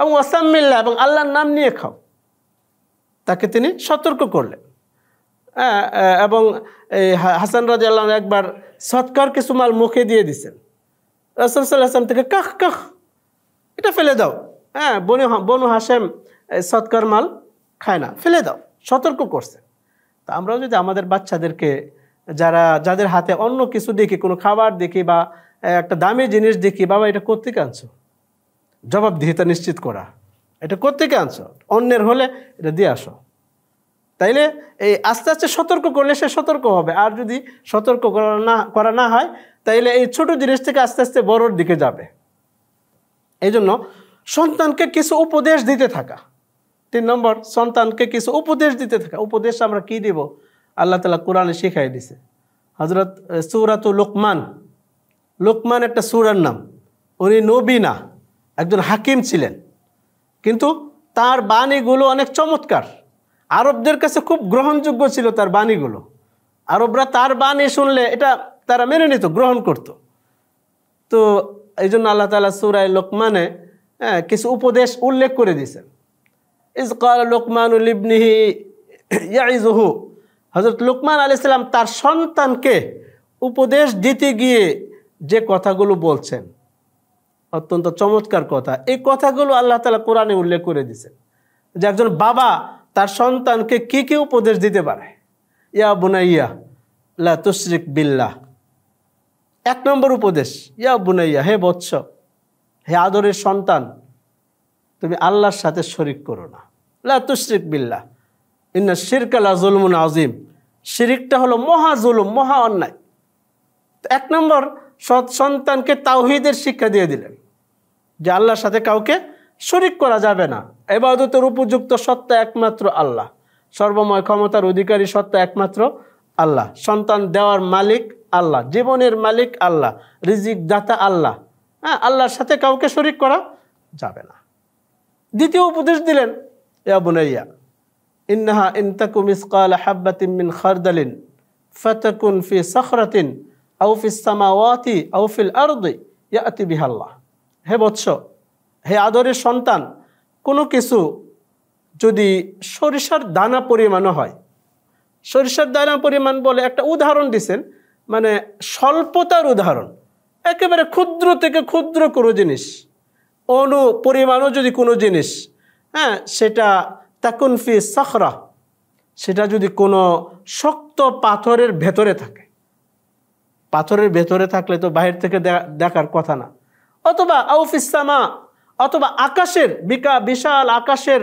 এবং ওয়াসাম্মিল্লা এবং আল্লাহর নাম নিয়ে খাও তাকে তিনি সতর্ক করলেন হ্যাঁ, এবং এই হাসান রাজা আল্লাহ একবার সৎকার কিছু মাল মুখে দিয়ে দিছেন রাসুল সাল্লাহাম থেকে কাহ কাহ এটা ফেলে দাও হ্যাঁ বনু বনু হাসেম সৎকার মাল খায় না ফেলে দাও সতর্ক করছে তা আমরাও যদি আমাদের বাচ্চাদেরকে যারা যাদের হাতে অন্য কিছু দেখি কোনো খাবার দেখি বা একটা দামি জিনিস দেখি বাবা এটা কোথেকে আনছো জবাবদিহিতা নিশ্চিত করা এটা কোথেকে আনছো অন্যের হলে এটা দিয়ে আসো তাইলে এই আস্তে আস্তে সতর্ক করলে সে সতর্ক হবে আর যদি সতর্ক করা না করা না হয় তাইলে এই ছোট জিনিস থেকে আস্তে আস্তে বড়োর দিকে যাবে এই জন্য সন্তানকে কিছু উপদেশ দিতে থাকা তিন নম্বর সন্তানকে কিছু উপদেশ দিতে থাকা উপদেশ আমরা কি দিব আল্লাহ তালা কোরআনে শিখাই দিছে হজরত সুরাত লোকমান লোকমান একটা সুরার নাম উনি নবীনা একজন হাকিম ছিলেন কিন্তু তার বাণীগুলো অনেক চমৎকার আরবদের কাছে খুব গ্রহণযোগ্য ছিল তার বাণীগুলো আরবরা তার বাণী শুনলে এটা তারা মেনে নিত গ্রহণ করত তো এই জন্য আল্লাহ তালা সুরায় লোকমানে হ্যাঁ, কিছু উপদেশ উল্লেখ করে দিয়েছেন ইজ কাল লোকমানুল ইবনিহি হজরত লোকমান আলাইসাল্লাম তার সন্তানকে উপদেশ দিতে গিয়ে যে কথাগুলো বলছেন অত্যন্ত চমৎকার কথা এই কথাগুলো আল্লাহ তালা কোরআনে উল্লেখ করে দিয়েছেন যে একজন বাবা তার সন্তানকে কি কি উপদেশ দিতে পারে ইয়া বোনাইয়া লা তুশরিক বিল্লাহ এক নম্বর উপদেশ ইয়া বুনাইয়া হে বৎস হে আদরের সন্তান তুমি আল্লাহর সাথে শরিক করো না লা বিল্লা বিল্লাহ ইন্না শিরকালা জুলমুন আজিম শিরিকটা হলো মহা জুলুম মহা অন্যায় এক নম্বর সৎ সন্তানকে তাওহিদের শিক্ষা দিয়ে দিলেন যে আল্লাহর সাথে কাউকে শরিক করা যাবে না এবাদতের উপযুক্ত সত্তা একমাত্র আল্লাহ সর্বময় ক্ষমতার অধিকারী সত্তা একমাত্র আল্লাহ সন্তান দেওয়ার মালিক আল্লাহ জীবনের মালিক আল্লাহ রিজিক দাতা আল্লাহ হ্যাঁ আল্লাহর সাথে কাউকে শরিক করা যাবে না দ্বিতীয় উপদেশ দিলেন ইয়া বুনাইয়া ইন্নাহা ইনতাকু মিসকাল হাব্বাতিন মিন খারদালিন ফাতাকুন ফি সখরাতিন আউ ফিস সামাওয়াতি আউ ফিল আরদি ইয়াতি বিহাল্লাহ হে বৎস হে আদরের সন্তান কোনো কিছু যদি সরিষার দানা পরিমাণও হয় সরিষার দানা পরিমাণ বলে একটা উদাহরণ দিছেন মানে স্বল্পতার উদাহরণ একেবারে ক্ষুদ্র থেকে ক্ষুদ্র কোনো জিনিস অনু পরিমাণও যদি কোনো জিনিস হ্যাঁ সেটা তাকুনফি সখরা সেটা যদি কোনো শক্ত পাথরের ভেতরে থাকে পাথরের ভেতরে থাকলে তো বাহির থেকে দেখার কথা না অথবা আউফিসামা অথবা আকাশের বিকা বিশাল আকাশের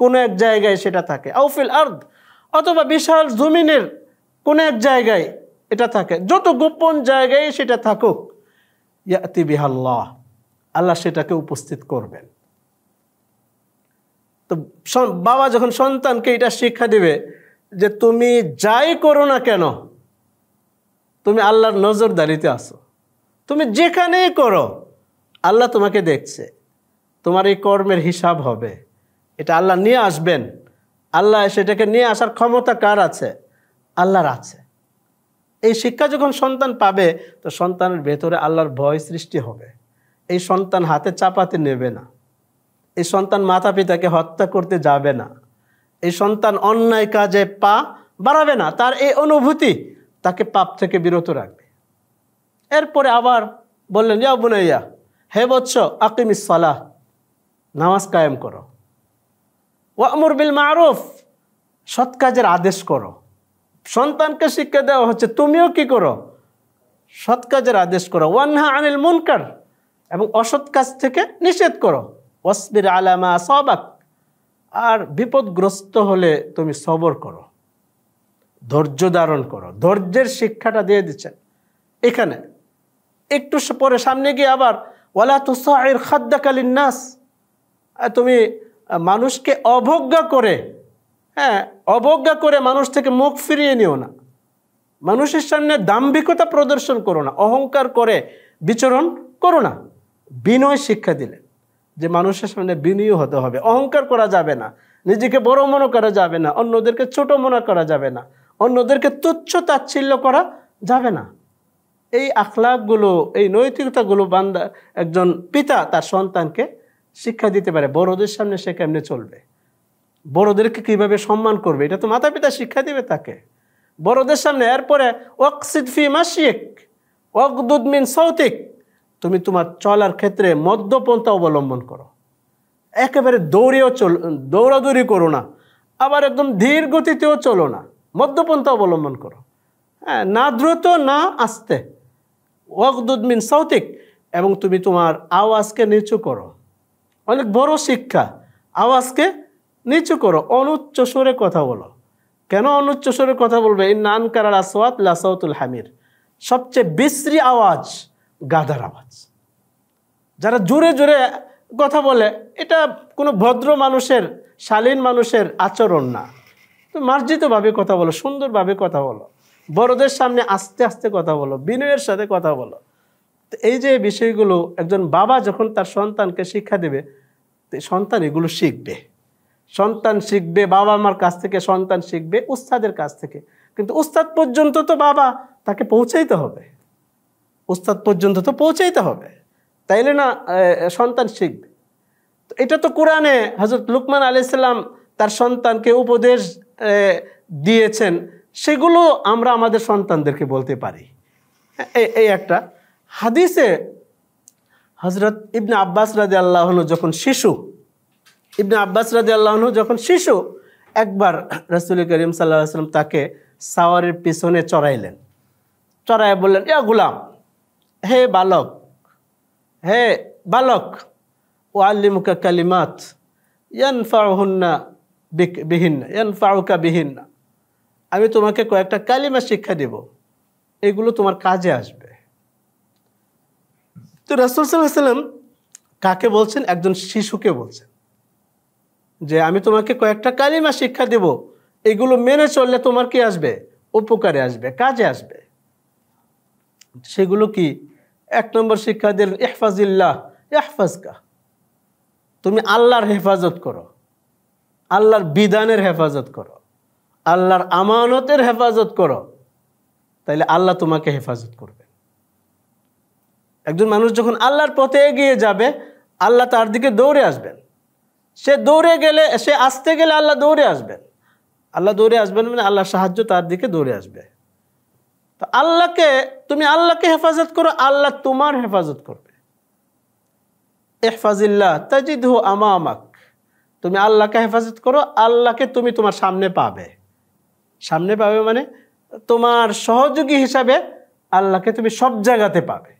কোনো এক জায়গায় সেটা থাকে আউফিল আর্দ অথবা বিশাল জমিনের কোনো এক জায়গায় এটা থাকে যত গোপন জায়গায় সেটা থাকুক ইয়াতি আল্লাহ সেটাকে উপস্থিত করবেন তো বাবা যখন সন্তানকে এটা শিক্ষা দিবে যে তুমি যাই করো না কেন তুমি আল্লাহর নজরদারিতে আসো তুমি যেখানেই করো আল্লাহ তোমাকে দেখছে তোমার এই কর্মের হিসাব হবে এটা আল্লাহ নিয়ে আসবেন আল্লাহ সেটাকে নিয়ে আসার ক্ষমতা কার আছে আল্লাহর আছে এই শিক্ষা যখন সন্তান পাবে তো সন্তানের ভেতরে আল্লাহর ভয় সৃষ্টি হবে এই সন্তান হাতে চাপাতে নেবে না এই সন্তান মাতা পিতাকে হত্যা করতে যাবে না এই সন্তান অন্যায় কাজে পা বাড়াবে না তার এই অনুভূতি তাকে পাপ থেকে বিরত রাখবে এরপরে আবার বললেন ইয়া বুনাইয়া হে বৎস আকিম সালাহ নামাজ কায়েম করো ওয়ামুর বিল মারুফ সৎ কাজের আদেশ করো সন্তানকে শিক্ষা দেওয়া হচ্ছে তুমিও কি করো সৎ কাজের আদেশ করো ওয়ানহা আনিল মুনকার এবং অসৎ কাজ থেকে নিষেধ করো ওয়াসবির আলামা সবাক আর বিপদগ্রস্ত হলে তুমি সবর করো ধৈর্য ধারণ করো ধৈর্যের শিক্ষাটা দিয়ে দিচ্ছেন এখানে একটু পরে সামনে গিয়ে আবার ওয়ালা তুসাহের খাদ্দাকালীন নাস তুমি মানুষকে অবজ্ঞা করে হ্যাঁ অবজ্ঞা করে মানুষ থেকে মুখ ফিরিয়ে নিও না মানুষের সামনে দাম্ভিকতা প্রদর্শন করো না অহংকার করে বিচরণ করো না বিনয় শিক্ষা দিলেন যে মানুষের সামনে বিনয় হতে হবে অহংকার করা যাবে না নিজেকে বড় মনে করা যাবে না অন্যদেরকে ছোট মনে করা যাবে না অন্যদেরকে তুচ্ছ তাচ্ছিল্য করা যাবে না এই আখলাকগুলো এই নৈতিকতাগুলো বান্দা একজন পিতা তার সন্তানকে শিক্ষা দিতে পারে বড়দের সামনে সে কেমনে চলবে বড়দেরকে কীভাবে সম্মান করবে এটা তো মাতা পিতা শিক্ষা দিবে তাকে বড়দের সামনে এরপরে অক্সিদ ফি মাসিক অকদুদ মিন সৌতিক তুমি তোমার চলার ক্ষেত্রে মদ্যপন্থা অবলম্বন করো একেবারে দৌড়েও চল দৌড়াদৌড়ি করো না আবার একদম ধীর গতিতেও চলো না মদ্যপন্থা অবলম্বন করো হ্যাঁ না দ্রুত না আসতে অকদুদ মিন সৌতিক এবং তুমি তোমার আওয়াজকে নিচু করো অনেক বড় শিক্ষা আওয়াজকে নিচু করো অনুচ্চ সুরে কথা বলো কেন অনুচ্চ সুরে কথা বলবে এই নান কারার আসওয়াত লাসাউতুল হামির সবচেয়ে বিশ্রী আওয়াজ গাদার আওয়াজ যারা জোরে জোরে কথা বলে এটা কোনো ভদ্র মানুষের শালীন মানুষের আচরণ না তো মার্জিতভাবে কথা বলো সুন্দরভাবে কথা বলো বড়দের সামনে আস্তে আস্তে কথা বলো বিনয়ের সাথে কথা বলো তো এই যে বিষয়গুলো একজন বাবা যখন তার সন্তানকে শিক্ষা দেবে সন্তান এগুলো শিখবে সন্তান শিখবে বাবা মার কাছ থেকে সন্তান শিখবে উস্তাদের কাছ থেকে কিন্তু উস্তাদ পর্যন্ত তো বাবা তাকে পৌঁছাইতে হবে উস্তাদ পর্যন্ত তো পৌঁছাইতে হবে তাইলে না সন্তান শিখবে এটা তো কোরআনে হজরত লুকমান আলাইসাল্লাম তার সন্তানকে উপদেশ দিয়েছেন সেগুলো আমরা আমাদের সন্তানদেরকে বলতে পারি এই একটা হাদিসে হজরত ইবনে আব্বাস রাজা আল্লাহন যখন শিশু ইবনে আব্বাস রাজি আল্লাহন যখন শিশু একবার রসুল করিম সাল্লাহ সাল্লাম তাকে সাওয়ারের পিছনে চড়াইলেন চড়াইয়া বললেন এ গুলাম হে বালক হে বালক ও আল্লিমুকা কালিমাত ইয়ানফাহুন্না বিহীন ইয়ানফাউকা বিহীন্না আমি তোমাকে কয়েকটা কালিমা শিক্ষা দেব এগুলো তোমার কাজে আসবে তো রাসুল সাল্লাহ সাল্লাম কাকে বলছেন একজন শিশুকে বলছেন যে আমি তোমাকে কয়েকটা কালিমা শিক্ষা দেব এগুলো মেনে চললে তোমার কি আসবে উপকারে আসবে কাজে আসবে সেগুলো কি এক নম্বর শিক্ষা দিলেন এহফাজ কাহ তুমি আল্লাহর হেফাজত করো আল্লাহর বিধানের হেফাজত করো আল্লাহর আমানতের হেফাজত করো তাইলে আল্লাহ তোমাকে হেফাজত করবে একজন মানুষ যখন আল্লাহর পথে এগিয়ে যাবে আল্লাহ তার দিকে দৌড়ে আসবেন সে দৌড়ে গেলে সে আসতে গেলে আল্লাহ দৌড়ে আসবেন আল্লাহ দৌড়ে আসবেন মানে আল্লাহ সাহায্য তার দিকে দৌড়ে আসবে তো আল্লাহকে তুমি আল্লাহকে হেফাজত করো আল্লাহ তোমার হেফাজত করবে এহফাজিল্লাহ তাজিদ হু আমা আমাক তুমি আল্লাহকে হেফাজত করো আল্লাহকে তুমি তোমার সামনে পাবে সামনে পাবে মানে তোমার সহযোগী হিসাবে আল্লাহকে তুমি সব জায়গাতে পাবে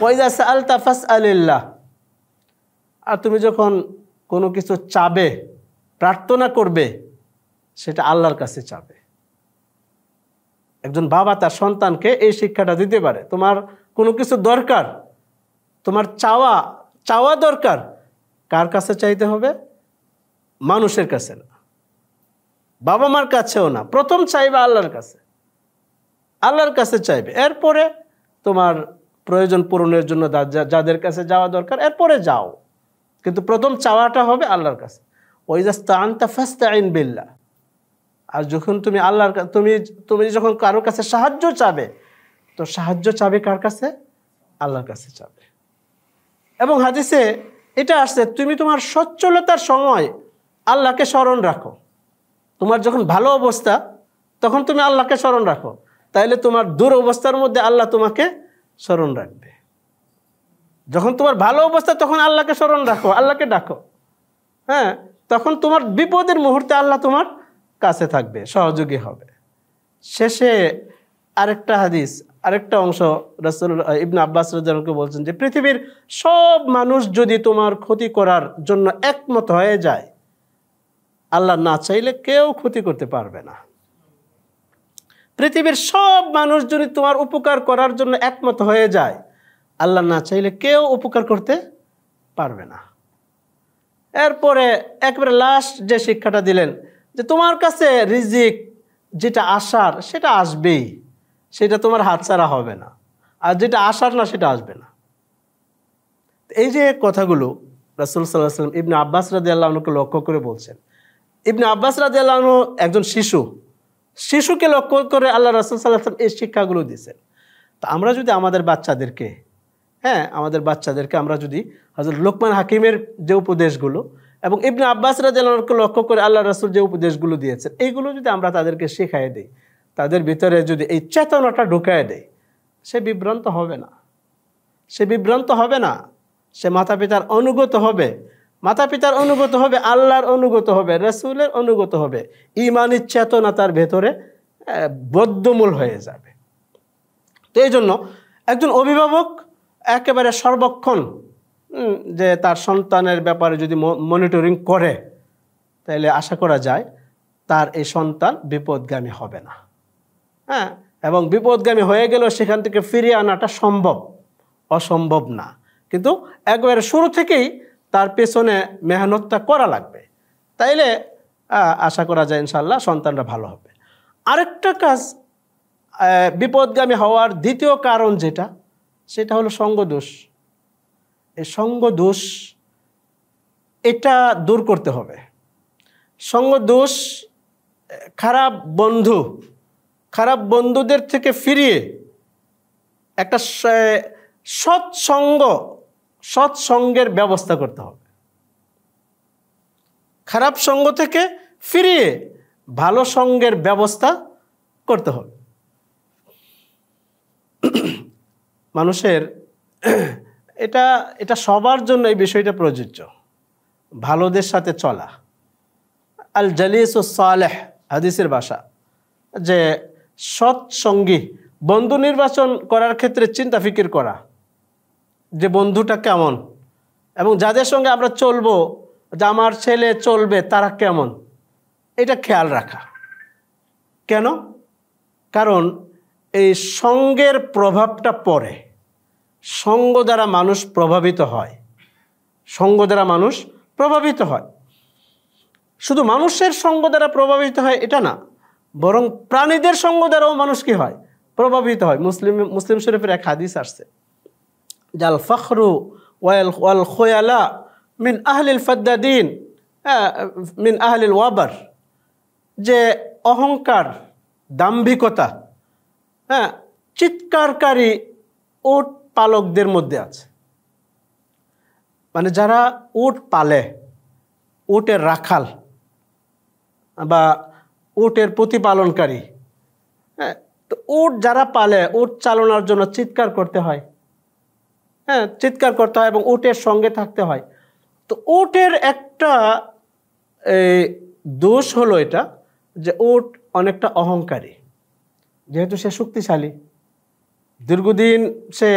ওয়াইজা আলতা আলিল্লাহ আর তুমি যখন কোনো কিছু চাবে প্রার্থনা করবে সেটা আল্লাহর কাছে চাবে একজন বাবা তার সন্তানকে এই শিক্ষাটা দিতে পারে তোমার কোনো কিছু দরকার তোমার চাওয়া চাওয়া দরকার কার কাছে চাইতে হবে মানুষের কাছে না বাবা মার কাছেও না প্রথম চাইবে আল্লাহর কাছে আল্লাহর কাছে চাইবে এরপরে তোমার প্রয়োজন পূরণের জন্য যাদের কাছে যাওয়া দরকার এরপরে যাও কিন্তু প্রথম চাওয়াটা হবে আল্লাহর কাছে ওই স্তান তা ফাস্তা আইন বিল্লা আর যখন তুমি আল্লাহর তুমি তুমি যখন কারো কাছে সাহায্য চাবে তো সাহায্য চাবে কার কাছে আল্লাহর কাছে চাবে এবং হাদিসে এটা আসছে তুমি তোমার সচ্ছলতার সময় আল্লাহকে স্মরণ রাখো তোমার যখন ভালো অবস্থা তখন তুমি আল্লাহকে স্মরণ রাখো তাইলে তোমার দূর অবস্থার মধ্যে আল্লাহ তোমাকে স্মরণ রাখবে যখন তোমার ভালো অবস্থা তখন আল্লাহকে স্মরণ রাখো আল্লাহকে ডাকো হ্যাঁ তখন তোমার বিপদের মুহূর্তে আল্লাহ তোমার কাছে থাকবে সহযোগী হবে শেষে আরেকটা হাদিস আরেকটা অংশ রাসুল ইবন আব্বাস রাজাকে বলছেন যে পৃথিবীর সব মানুষ যদি তোমার ক্ষতি করার জন্য একমত হয়ে যায় আল্লাহ না চাইলে কেউ ক্ষতি করতে পারবে না পৃথিবীর সব মানুষ যদি তোমার উপকার করার জন্য একমত হয়ে যায় আল্লাহ না চাইলে কেউ উপকার করতে পারবে না এরপরে একবারে লাস্ট যে শিক্ষাটা দিলেন যে তোমার কাছে রিজিক যেটা আসার সেটা আসবেই সেটা তোমার হাত হবে না আর যেটা আসার না সেটা আসবে না এই যে কথাগুলো রাসুল সাল্লাহ সাল্লাম ইবনে আব্বাস রাজি আল্লাহনুকে লক্ষ্য করে বলছেন ইবনে আব্বাস রাজি আল্লাহন একজন শিশু শিশুকে লক্ষ্য করে আল্লাহ রাসুল সাল্লাহ সাল্লাম এই শিক্ষাগুলো দিয়েছেন তা আমরা যদি আমাদের বাচ্চাদেরকে হ্যাঁ আমাদের বাচ্চাদেরকে আমরা যদি হাজর লোকমান হাকিমের যে উপদেশগুলো এবং ইবনে আব্বাস রাজাকে লক্ষ্য করে আল্লাহ রাসুল যে উপদেশগুলো দিয়েছেন এইগুলো যদি আমরা তাদেরকে শেখাই দিই তাদের ভিতরে যদি এই চেতনাটা ঢুকায় দেয় সে বিভ্রান্ত হবে না সে বিভ্রান্ত হবে না সে মাতা পিতার অনুগত হবে মাতা পিতার অনুগত হবে আল্লাহর অনুগত হবে রসুলের অনুগত হবে ইমানি চেতনা তার ভেতরে বদ্ধমূল হয়ে যাবে তো এই জন্য একজন অভিভাবক একেবারে সর্বক্ষণ যে তার সন্তানের ব্যাপারে যদি মনিটরিং করে তাহলে আশা করা যায় তার এই সন্তান বিপদগামী হবে না হ্যাঁ এবং বিপদগামী হয়ে গেলেও সেখান থেকে ফিরিয়ে আনাটা সম্ভব অসম্ভব না কিন্তু একবারে শুরু থেকেই তার পেছনে মেহনতটা করা লাগবে তাইলে আশা করা যায় ইনশাল্লাহ সন্তানরা ভালো হবে আরেকটা কাজ বিপদগামী হওয়ার দ্বিতীয় কারণ যেটা সেটা হলো সঙ্গ দোষ এই সঙ্গ দোষ এটা দূর করতে হবে সঙ্গ দোষ খারাপ বন্ধু খারাপ বন্ধুদের থেকে ফিরিয়ে একটা সৎসঙ্গ সৎসঙ্গের ব্যবস্থা করতে হবে খারাপ সঙ্গ থেকে ফিরিয়ে ভালো সঙ্গের ব্যবস্থা করতে হবে মানুষের এটা এটা সবার জন্য এই বিষয়টা প্রযোজ্য ভালোদের সাথে চলা আল জালিস সালেহ হাদিসের বাসা যে সৎসঙ্গী বন্ধু নির্বাচন করার ক্ষেত্রে চিন্তা ফিকির করা যে বন্ধুটা কেমন এবং যাদের সঙ্গে আমরা চলবো যে আমার ছেলে চলবে তারা কেমন এটা খেয়াল রাখা কেন কারণ এই সঙ্গের প্রভাবটা পড়ে সঙ্গ দ্বারা মানুষ প্রভাবিত হয় সঙ্গ দ্বারা মানুষ প্রভাবিত হয় শুধু মানুষের সঙ্গ দ্বারা প্রভাবিত হয় এটা না বরং প্রাণীদের সঙ্গ দ্বারাও মানুষ কি হয় প্রভাবিত হয় মুসলিম মুসলিম শরীফের এক হাদিস আসছে জাল ফখরু ওয়াল ওয়াল খোয়ালা মিন আহলিল ফদ্দাদিন মিন আহলিল ওয়াবার যে অহংকার দাম্ভিকতা হ্যাঁ চিৎকারকারী ওট পালকদের মধ্যে আছে মানে যারা ওট পালে ওটের রাখাল বা ওটের প্রতিপালনকারী হ্যাঁ তো ওট যারা পালে ওট চালনার জন্য চিৎকার করতে হয় হ্যাঁ চিৎকার করতে হয় এবং ওটের সঙ্গে থাকতে হয় তো ওটের একটা দোষ হলো এটা যে ওট অনেকটা অহংকারী যেহেতু সে শক্তিশালী দীর্ঘদিন সে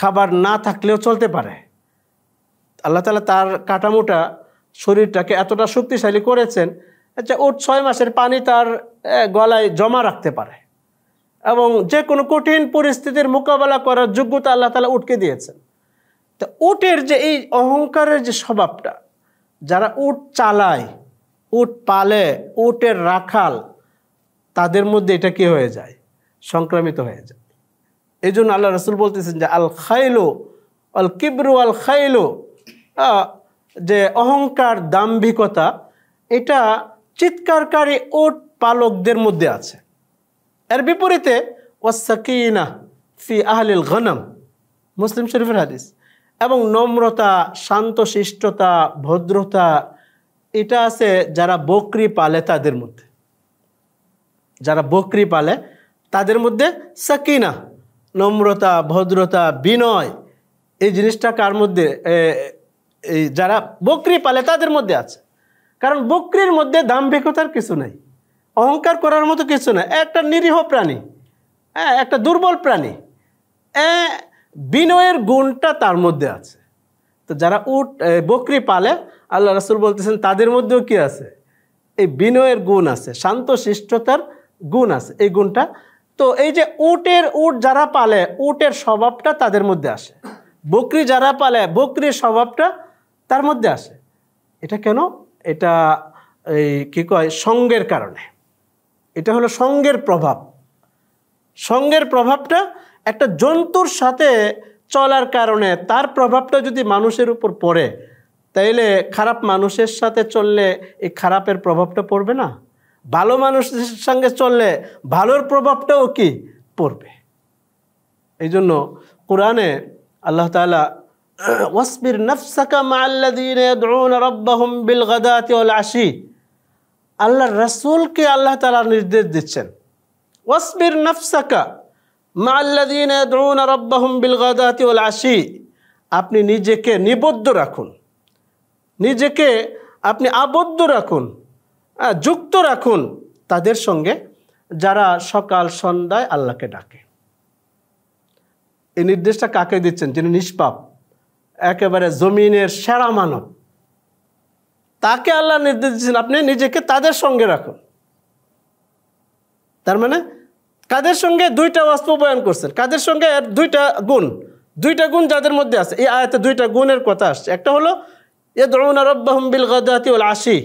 খাবার না থাকলেও চলতে পারে আল্লাহ তালা তার কাঠামোটা শরীরটাকে এতটা শক্তিশালী করেছেন আচ্ছা ওর ছয় মাসের পানি তার গলায় জমা রাখতে পারে এবং যে কোনো কঠিন পরিস্থিতির মোকাবেলা করার যোগ্যতা আল্লাহ তালা উটকে দিয়েছেন তা উটের যে এই অহংকারের যে স্বভাবটা যারা উট চালায় উট পালে উটের রাখাল তাদের মধ্যে এটা কি হয়ে যায় সংক্রামিত হয়ে যায় এই জন্য আল্লাহ রসুল বলতেছেন যে আল খাইলো আল কিবরু আল খাইলো যে অহংকার দাম্ভিকতা এটা চিৎকারকারী ওট পালকদের মধ্যে আছে এর বিপরীতে ওয়াসাকিনা ফি আহলিল ঘনম মুসলিম শরীফের হাদিস এবং নম্রতা শান্তশিষ্টতা ভদ্রতা এটা আছে যারা বকরি পালে তাদের মধ্যে যারা বকরি পালে তাদের মধ্যে সাকিনা নম্রতা ভদ্রতা বিনয় এই জিনিসটা কার মধ্যে এই যারা বকরি পালে তাদের মধ্যে আছে কারণ বকরির মধ্যে দাম্ভিকতার কিছু নাই অহংকার করার মতো কিছু না একটা নিরীহ প্রাণী হ্যাঁ একটা দুর্বল প্রাণী বিনয়ের গুণটা তার মধ্যে আছে তো যারা উট বকরি পালে আল্লাহ রাসুল বলতেছেন তাদের মধ্যেও কি আছে এই বিনয়ের গুণ আছে শান্ত শিষ্টতার গুণ আছে এই গুণটা তো এই যে উটের উট যারা পালে উটের স্বভাবটা তাদের মধ্যে আসে বকরি যারা পালে বকরির স্বভাবটা তার মধ্যে আসে এটা কেন এটা এই কী কয় সঙ্গের কারণে এটা হলো সঙ্গের প্রভাব সঙ্গের প্রভাবটা একটা জন্তুর সাথে চলার কারণে তার প্রভাবটা যদি মানুষের উপর পড়ে তাইলে খারাপ মানুষের সাথে চললে এই খারাপের প্রভাবটা পড়বে না ভালো মানুষের সঙ্গে চললে ভালোর প্রভাবটাও কি পড়বে এই জন্য কোরআনে আল্লাহ তালা ওয়াসবির নফসাকা মাল্লাদিন বিলগাদাতি আশি আল্লাহ রসুলকে আল্লাহ তালা নির্দেশ দিচ্ছেন ওয়াসবির নফসাকা মাল্লাদিন রব্বাহম বিলগাদাতি আশি আপনি নিজেকে নিবদ্ধ রাখুন নিজেকে আপনি আবদ্ধ রাখুন যুক্ত রাখুন তাদের সঙ্গে যারা সকাল সন্ধ্যায় আল্লাহকে ডাকে এই নির্দেশটা কাকে দিচ্ছেন যিনি নিষ্পাপ একেবারে জমিনের সেরা মানব তাকে আল্লাহ নির্দেশ দিচ্ছেন আপনি নিজেকে তাদের সঙ্গে রাখুন তার মানে কাদের সঙ্গে দুইটা অস্ত্র বয়ান করছেন কাদের সঙ্গে দুইটা গুণ দুইটা গুণ যাদের মধ্যে আছে এই আয়তে দুইটা গুণের কথা আসছে একটা হলো এ দ্রমনা রব্বাহম বিল গদাতি ওল আশি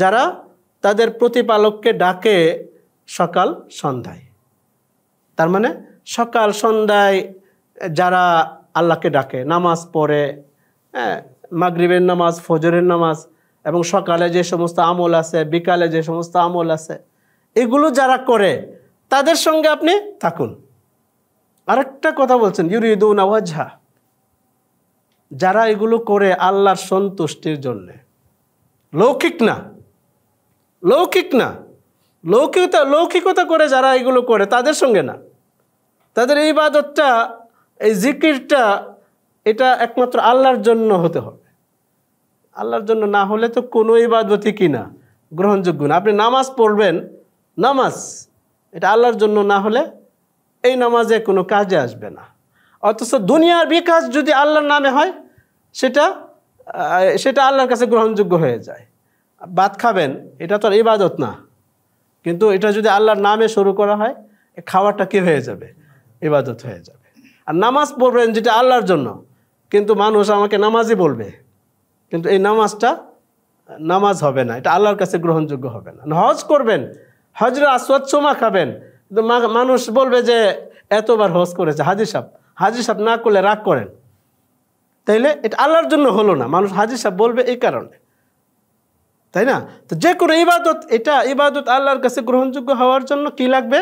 যারা তাদের প্রতিপালককে ডাকে সকাল সন্ধ্যায় তার মানে সকাল সন্ধ্যায় যারা আল্লাহকে ডাকে নামাজ পড়ে হ্যাঁ মাগরিবের নামাজ ফজরের নামাজ এবং সকালে যে সমস্ত আমল আছে বিকালে যে সমস্ত আমল আছে এগুলো যারা করে তাদের সঙ্গে আপনি থাকুন আরেকটা কথা বলছেন ইউরিদুন আওয়াজহা যারা এগুলো করে আল্লাহর সন্তুষ্টির জন্যে লৌকিক না লৌকিক না লৌকিকতা লৌকিকতা করে যারা এগুলো করে তাদের সঙ্গে না তাদের এই বাদতটা এই জিকিরটা এটা একমাত্র আল্লাহর জন্য হতে হবে আল্লাহর জন্য না হলে তো কোনো ইবাদতই কি না গ্রহণযোগ্য না আপনি নামাজ পড়বেন নামাজ এটা আল্লাহর জন্য না হলে এই নামাজে কোনো কাজে আসবে না অথচ দুনিয়ার বিকাশ যদি আল্লাহর নামে হয় সেটা সেটা আল্লাহর কাছে গ্রহণযোগ্য হয়ে যায় ভাত খাবেন এটা তো আর ইবাদত না কিন্তু এটা যদি আল্লাহর নামে শুরু করা হয় খাওয়াটা কী হয়ে যাবে ইবাদত হয়ে যাবে আর নামাজ পড়বেন যেটা আল্লাহর জন্য কিন্তু মানুষ আমাকে নামাজই বলবে কিন্তু এই নামাজটা নামাজ হবে না এটা আল্লাহর কাছে গ্রহণযোগ্য হবে না হজ করবেন হজরা আসওয়াদ চুমা খাবেন কিন্তু মানুষ বলবে যে এতবার হজ করেছে হাজির সাপ হাজির সাপ না করলে রাগ করেন তাইলে এটা আল্লাহর জন্য হলো না মানুষ হাজির সাপ বলবে এই কারণে তাই না তো যে কোনো ইবাদত এটা ইবাদত আল্লাহর কাছে গ্রহণযোগ্য হওয়ার জন্য কি লাগবে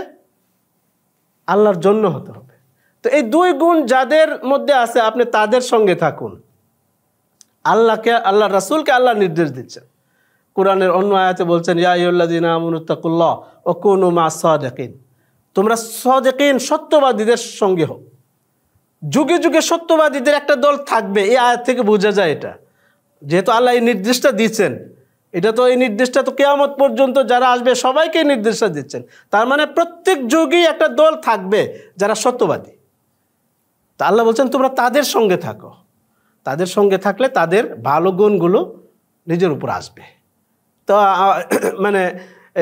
আল্লাহর জন্য হতে হবে তো এই দুই গুণ যাদের মধ্যে আছে আপনি তাদের সঙ্গে থাকুন আল্লাহকে আল্লাহ রাসুলকে আল্লাহ নির্দেশ দিচ্ছেন কোরআনের অন্য আয়াতে বলছেন ইয়াউল্লাদিন ও কোন মা তোমরা সদেকিন সত্যবাদীদের সঙ্গে হোক যুগে যুগে সত্যবাদীদের একটা দল থাকবে এই আয়াত থেকে বোঝা যায় এটা যেহেতু আল্লাহ এই নির্দেশটা দিয়েছেন এটা তো এই নির্দেশটা তো কেয়ামত পর্যন্ত যারা আসবে সবাইকে নির্দেশটা দিচ্ছেন তার মানে প্রত্যেক যুগেই একটা দল থাকবে যারা সত্যবাদী তা আল্লাহ বলছেন তোমরা তাদের সঙ্গে থাকো তাদের সঙ্গে থাকলে তাদের ভালো গুণগুলো নিজের উপর আসবে তো মানে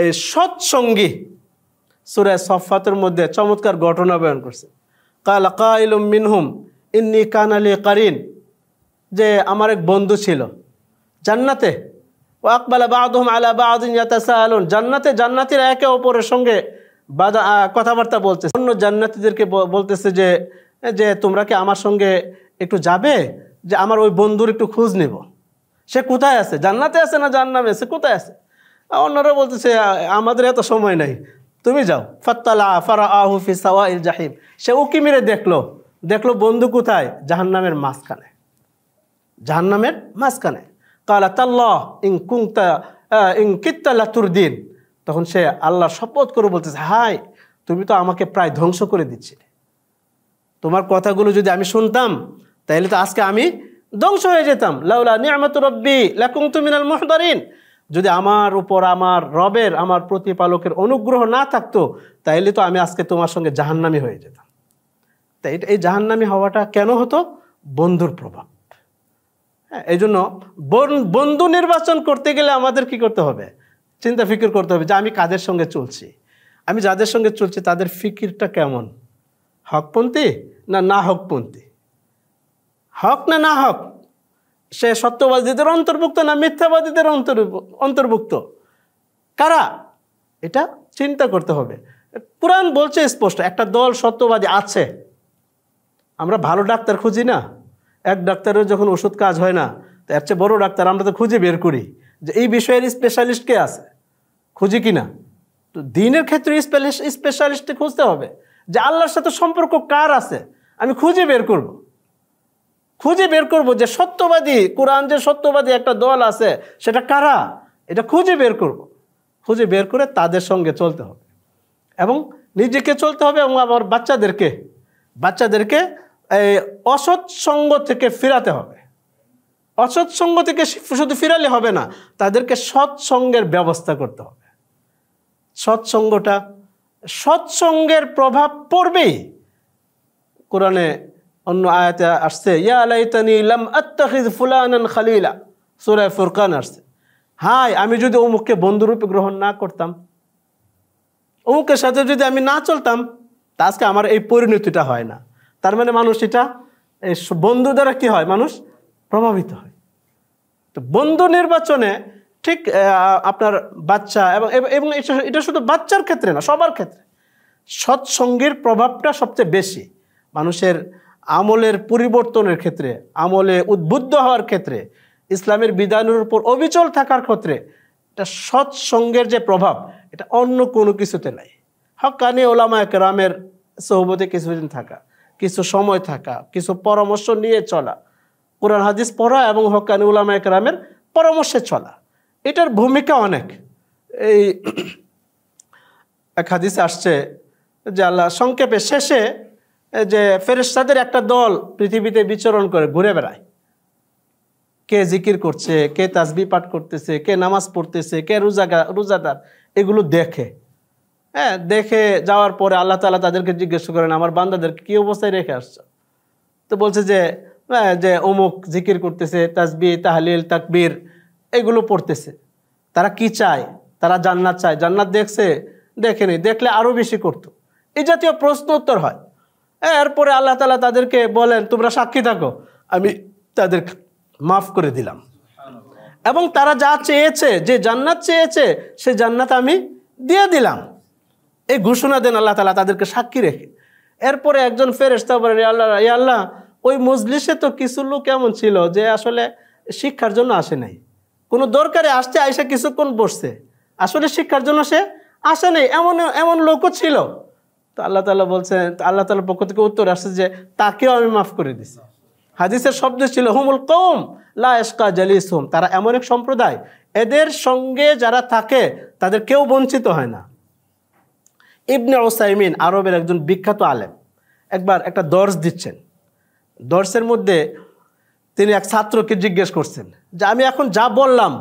এই সৎসঙ্গী সুরায় সফাতের মধ্যে চমৎকার ঘটনা বয়ন করছে কাল কাইলুম মিনহুম ইন্নি কান আলী কারিন যে আমার এক বন্ধু ছিল জান্নাতে আলা আলুন জান্নাতে জান্নাতিরা একে অপরের সঙ্গে বাদা কথাবার্তা বলতেছে অন্য জান্নাতিদেরকে বলতেছে যে যে তোমরা কি আমার সঙ্গে একটু যাবে যে আমার ওই বন্ধুর একটু খোঁজ নেব সে কোথায় আছে জান্নাতে আছে না জান্নামে সে কোথায় আছে অন্যরা বলতেছে আমাদের এত সময় নাই তুমি যাও ফত্তালা ফারা আহুফি সাওয়া ইল জাহিম সে উকি মেরে দেখলো দেখলো বন্ধু কোথায় জাহান্নামের মাঝখানে জাহান্নামের মাঝখানে কালা তাল্লাহ ইং কুংতা ইং কিত্তাল্লা তুরদিন তখন সে আল্লাহ শপথ করে বলতেছে হাই তুমি তো আমাকে প্রায় ধ্বংস করে দিচ্ছিলে তোমার কথাগুলো যদি আমি শুনতাম তাহলে তো আজকে আমি ধ্বংস হয়ে যেতাম লাউলা নিয়ামত রব্বি লাকুং তুমিনাল মহদারিন যদি আমার উপর আমার রবের আমার প্রতিপালকের অনুগ্রহ না থাকতো তাইলে তো আমি আজকে তোমার সঙ্গে জাহান্নামি হয়ে যেতাম তাই এই জাহান্নামি হওয়াটা কেন হতো বন্ধুর প্রভাব হ্যাঁ, এই জন্য বন্ধু নির্বাচন করতে গেলে আমাদের কি করতে হবে চিন্তা ফিকির করতে হবে যে আমি কাদের সঙ্গে চলছি আমি যাদের সঙ্গে চলছি তাদের ফিকিরটা কেমন হকপন্থী না না হকপন্থী হক না না হক সে সত্যবাদীদের অন্তর্ভুক্ত না মিথ্যাবাদীদের অন্তর্ভুক্ত কারা এটা চিন্তা করতে হবে কোরআন বলছে স্পষ্ট একটা দল সত্যবাদী আছে আমরা ভালো ডাক্তার খুঁজি না এক ডাক্তারের যখন ওষুধ কাজ হয় না তো এর চেয়ে বড়ো ডাক্তার আমরা তো খুঁজে বের করি যে এই বিষয়ের স্পেশালিস্ট কে আছে খুঁজি কি না তো দিনের ক্ষেত্রে স্পেশালিস্টকে খুঁজতে হবে যে আল্লাহর সাথে সম্পর্ক কার আছে আমি খুঁজে বের করব। খুঁজে বের করব যে সত্যবাদী কোরআন যে সত্যবাদী একটা দল আছে সেটা কারা এটা খুঁজে বের করব। খুঁজে বের করে তাদের সঙ্গে চলতে হবে এবং নিজেকে চলতে হবে এবং আমার বাচ্চাদেরকে বাচ্চাদেরকে অসৎ সঙ্গ থেকে ফিরাতে হবে অসৎ সঙ্গ থেকে শুধু ফিরালে হবে না তাদেরকে সৎসঙ্গের ব্যবস্থা করতে হবে সৎসঙ্গটা সৎসঙ্গের প্রভাব পড়বেই কোরআনে অন্য আয়াতে আসছে ইয়া আলাইতানি ইলাম আত্তাখিজ ফুলানান খালিলা সুরায় ফুরকান আসছে হাই আমি যদি অমুককে বন্ধুরূপে গ্রহণ না করতাম অমুকের সাথে যদি আমি না চলতাম তা আজকে আমার এই পরিণতিটা হয় না তার মানে মানুষ এটা বন্ধু দ্বারা কি হয় মানুষ প্রভাবিত হয় তো বন্ধু নির্বাচনে ঠিক আপনার বাচ্চা এবং এবং এটা শুধু বাচ্চার ক্ষেত্রে না সবার ক্ষেত্রে সৎসঙ্গের প্রভাবটা সবচেয়ে বেশি মানুষের আমলের পরিবর্তনের ক্ষেত্রে আমলে উদ্বুদ্ধ হওয়ার ক্ষেত্রে ইসলামের বিধানের উপর অবিচল থাকার ক্ষেত্রে এটা সৎসঙ্গের যে প্রভাব এটা অন্য কোনো কিছুতে নাই হকানি ওলামায়ক রামের সহবতে কিছুদিন থাকা কিছু সময় থাকা কিছু পরামর্শ নিয়ে চলা কোরআন হাদিস পড়া এবং হকানি উলামা একরামের পরামর্শে চলা এটার ভূমিকা অনেক এই এক হাদিস আসছে যে আল্লাহ সংক্ষেপে শেষে যে ফেরেস্তাদের একটা দল পৃথিবীতে বিচরণ করে ঘুরে বেড়ায় কে জিকির করছে কে তাজবি পাঠ করতেছে কে নামাজ পড়তেছে কে রোজাগা রোজাদার এগুলো দেখে হ্যাঁ দেখে যাওয়ার পরে আল্লাহ তালা তাদেরকে জিজ্ঞেস করেন আমার বান্দাদেরকে কী অবস্থায় রেখে আসছে তো বলছে যে হ্যাঁ, যে অমুক জিকির করতেছে তাজবি তাহলিল তাকবির এগুলো পড়তেছে তারা কি চায় তারা জান্নাত চায় জান্নাত দেখছে দেখেনি দেখলে আরও বেশি করতো এই জাতীয় প্রশ্ন উত্তর হয় হ্যাঁ, এরপরে আল্লাহ তালা তাদেরকে বলেন তোমরা সাক্ষী থাকো আমি তাদের মাফ করে দিলাম এবং তারা যা চেয়েছে যে জান্নাত চেয়েছে সে জান্নাত আমি দিয়ে দিলাম এই ঘোষণা দেন আল্লাহ তালা তাদেরকে সাক্ষী রেখে এরপরে একজন ফেরেস্তা বলেন আল্লাহ ইয়া আল্লাহ ওই মজলিসে তো কিছু লোক এমন ছিল যে আসলে শিক্ষার জন্য আসে নাই কোনো দরকারে আসছে আইসা কিছুক্ষণ বসছে আসলে শিক্ষার জন্য সে আসে নাই এমন এমন লোকও ছিল তো আল্লাহ তালা বলছেন আল্লাহ তালার পক্ষ থেকে উত্তর আসছে যে তাকেও আমি মাফ করে দিছি হাদিসের শব্দ ছিল হুমুল কৌম লাশকা জালিস হুম তারা এমন এক সম্প্রদায় এদের সঙ্গে যারা থাকে তাদের কেউ বঞ্চিত হয় না ইবনে ওসাইমিন আরবের একজন বিখ্যাত আলেম একবার একটা দর্শ দিচ্ছেন দর্শের মধ্যে তিনি এক ছাত্রকে জিজ্ঞেস করছেন যে আমি এখন যা বললাম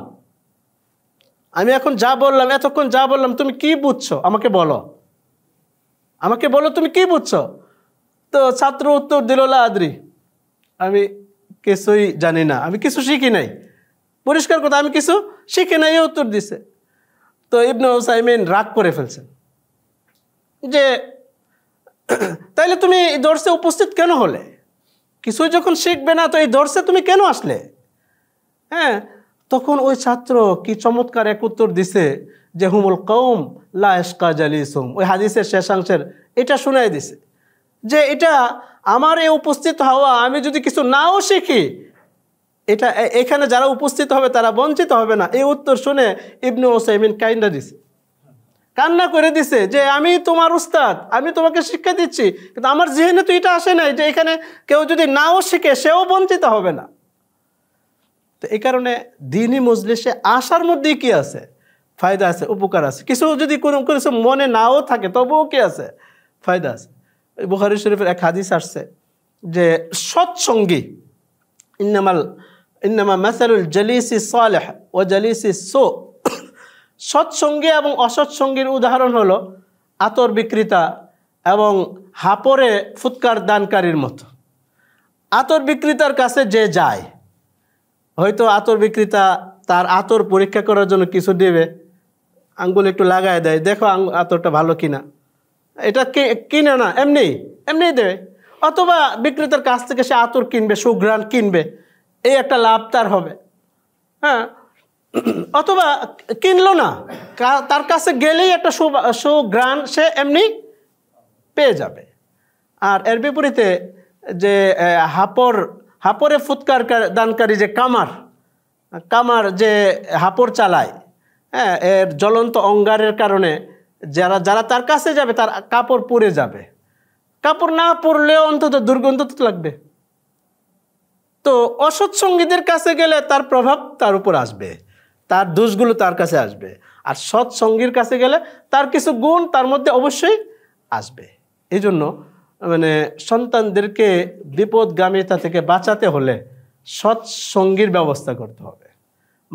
আমি এখন যা বললাম এতক্ষণ যা বললাম তুমি কি বুঝছো আমাকে বলো আমাকে বলো তুমি কি বুঝছো তো ছাত্র উত্তর দিল আদ্রি আমি কিছুই জানি না আমি কিছু শিখি নাই পরিষ্কার কথা আমি কিছু শিখি নাই উত্তর দিছে তো ইবনে হোসাইমিন রাগ করে ফেলছেন যে তাইলে তুমি এই দর্শে উপস্থিত কেন হলে কিছুই যখন শিখবে না তো এই দর্শে তুমি কেন আসলে হ্যাঁ তখন ওই ছাত্র কি চমৎকার এক উত্তর দিছে যে হুমুল কৌম লাশকা জালিসুম ওই হাদিসের শেষাংশের এটা শোনাই দিছে যে এটা আমার এই উপস্থিত হওয়া আমি যদি কিছু নাও শিখি এটা এখানে যারা উপস্থিত হবে তারা বঞ্চিত হবে না এই উত্তর শুনে ইবনু ওসাইমিন কাইন্ডা দিছে কান্না করে দিছে যে আমি তোমার উস্তাদ আমি তোমাকে শিক্ষা দিচ্ছি কিন্তু আমার জিহেনে তো এটা আসে নাই যে এখানে কেউ যদি নাও শিখে সেও বঞ্চিত হবে না তো এই কারণে দিনই মজলিসে আসার মধ্যেই কি আছে ফায়দা আছে উপকার আছে কিছু যদি কোনো কিছু মনে নাও থাকে তবুও কি আছে ফায়দা আছে বুহারি শরীফের এক হাদিস আসছে যে সৎসঙ্গী ইন্নামাল ইন্নামা মেসারুল জলিসি সালেহ ও জলিসি সো সৎসঙ্গী এবং অসৎসঙ্গীর উদাহরণ হলো আতর বিক্রেতা এবং হাপরে ফুৎকার দানকারীর মতো আতর বিক্রেতার কাছে যে যায় হয়তো আতর বিক্রেতা তার আতর পরীক্ষা করার জন্য কিছু দেবে আঙ্গুল একটু লাগায় দেয় দেখো আতরটা ভালো কিনা এটা কিনে না এমনি এমনি দেবে অথবা বিক্রেতার কাছ থেকে সে আতর কিনবে সুগ্রাণ কিনবে এই একটা লাভ তার হবে হ্যাঁ অথবা কিনলো না তার কাছে গেলেই একটা সু সুগ্রান সে এমনি পেয়ে যাবে আর এর বিপরীতে যে হাপর হাপরে ফুৎকার দানকারী যে কামার কামার যে হাপর চালায় হ্যাঁ এর জ্বলন্ত অঙ্গারের কারণে যারা যারা তার কাছে যাবে তার কাপড় পুড়ে যাবে কাপড় না পরলেও অন্তত দুর্গন্ধ তো লাগবে তো অসৎ সঙ্গীদের কাছে গেলে তার প্রভাব তার উপর আসবে তার দোষগুলো তার কাছে আসবে আর সৎ সঙ্গীর কাছে গেলে তার কিছু গুণ তার মধ্যে অবশ্যই আসবে এই জন্য মানে সন্তানদেরকে বিপদগামিতা থেকে বাঁচাতে হলে সৎ সঙ্গীর ব্যবস্থা করতে হবে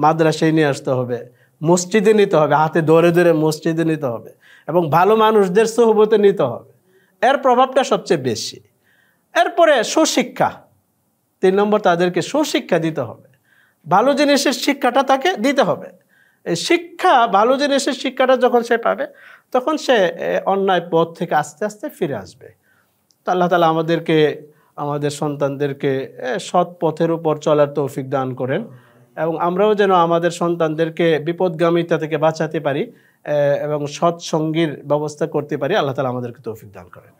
মাদ্রাসায় নিয়ে আসতে হবে মসজিদে নিতে হবে হাতে ধরে ধরে মসজিদে নিতে হবে এবং ভালো মানুষদের সহবতে নিতে হবে এর প্রভাবটা সবচেয়ে বেশি এরপরে সুশিক্ষা তিন নম্বর তাদেরকে সুশিক্ষা দিতে হবে ভালো জিনিসের শিক্ষাটা তাকে দিতে হবে এই শিক্ষা ভালো জিনিসের শিক্ষাটা যখন সে পাবে তখন সে অন্যায় পথ থেকে আস্তে আস্তে ফিরে আসবে তো আল্লাহ তালা আমাদেরকে আমাদের সন্তানদেরকে সৎ পথের উপর চলার তৌফিক দান করেন এবং আমরাও যেন আমাদের সন্তানদেরকে বিপদগামিতা থেকে বাঁচাতে পারি এবং সৎসঙ্গীর ব্যবস্থা করতে পারি আল্লাহ তালা আমাদেরকে তৌফিক দান করেন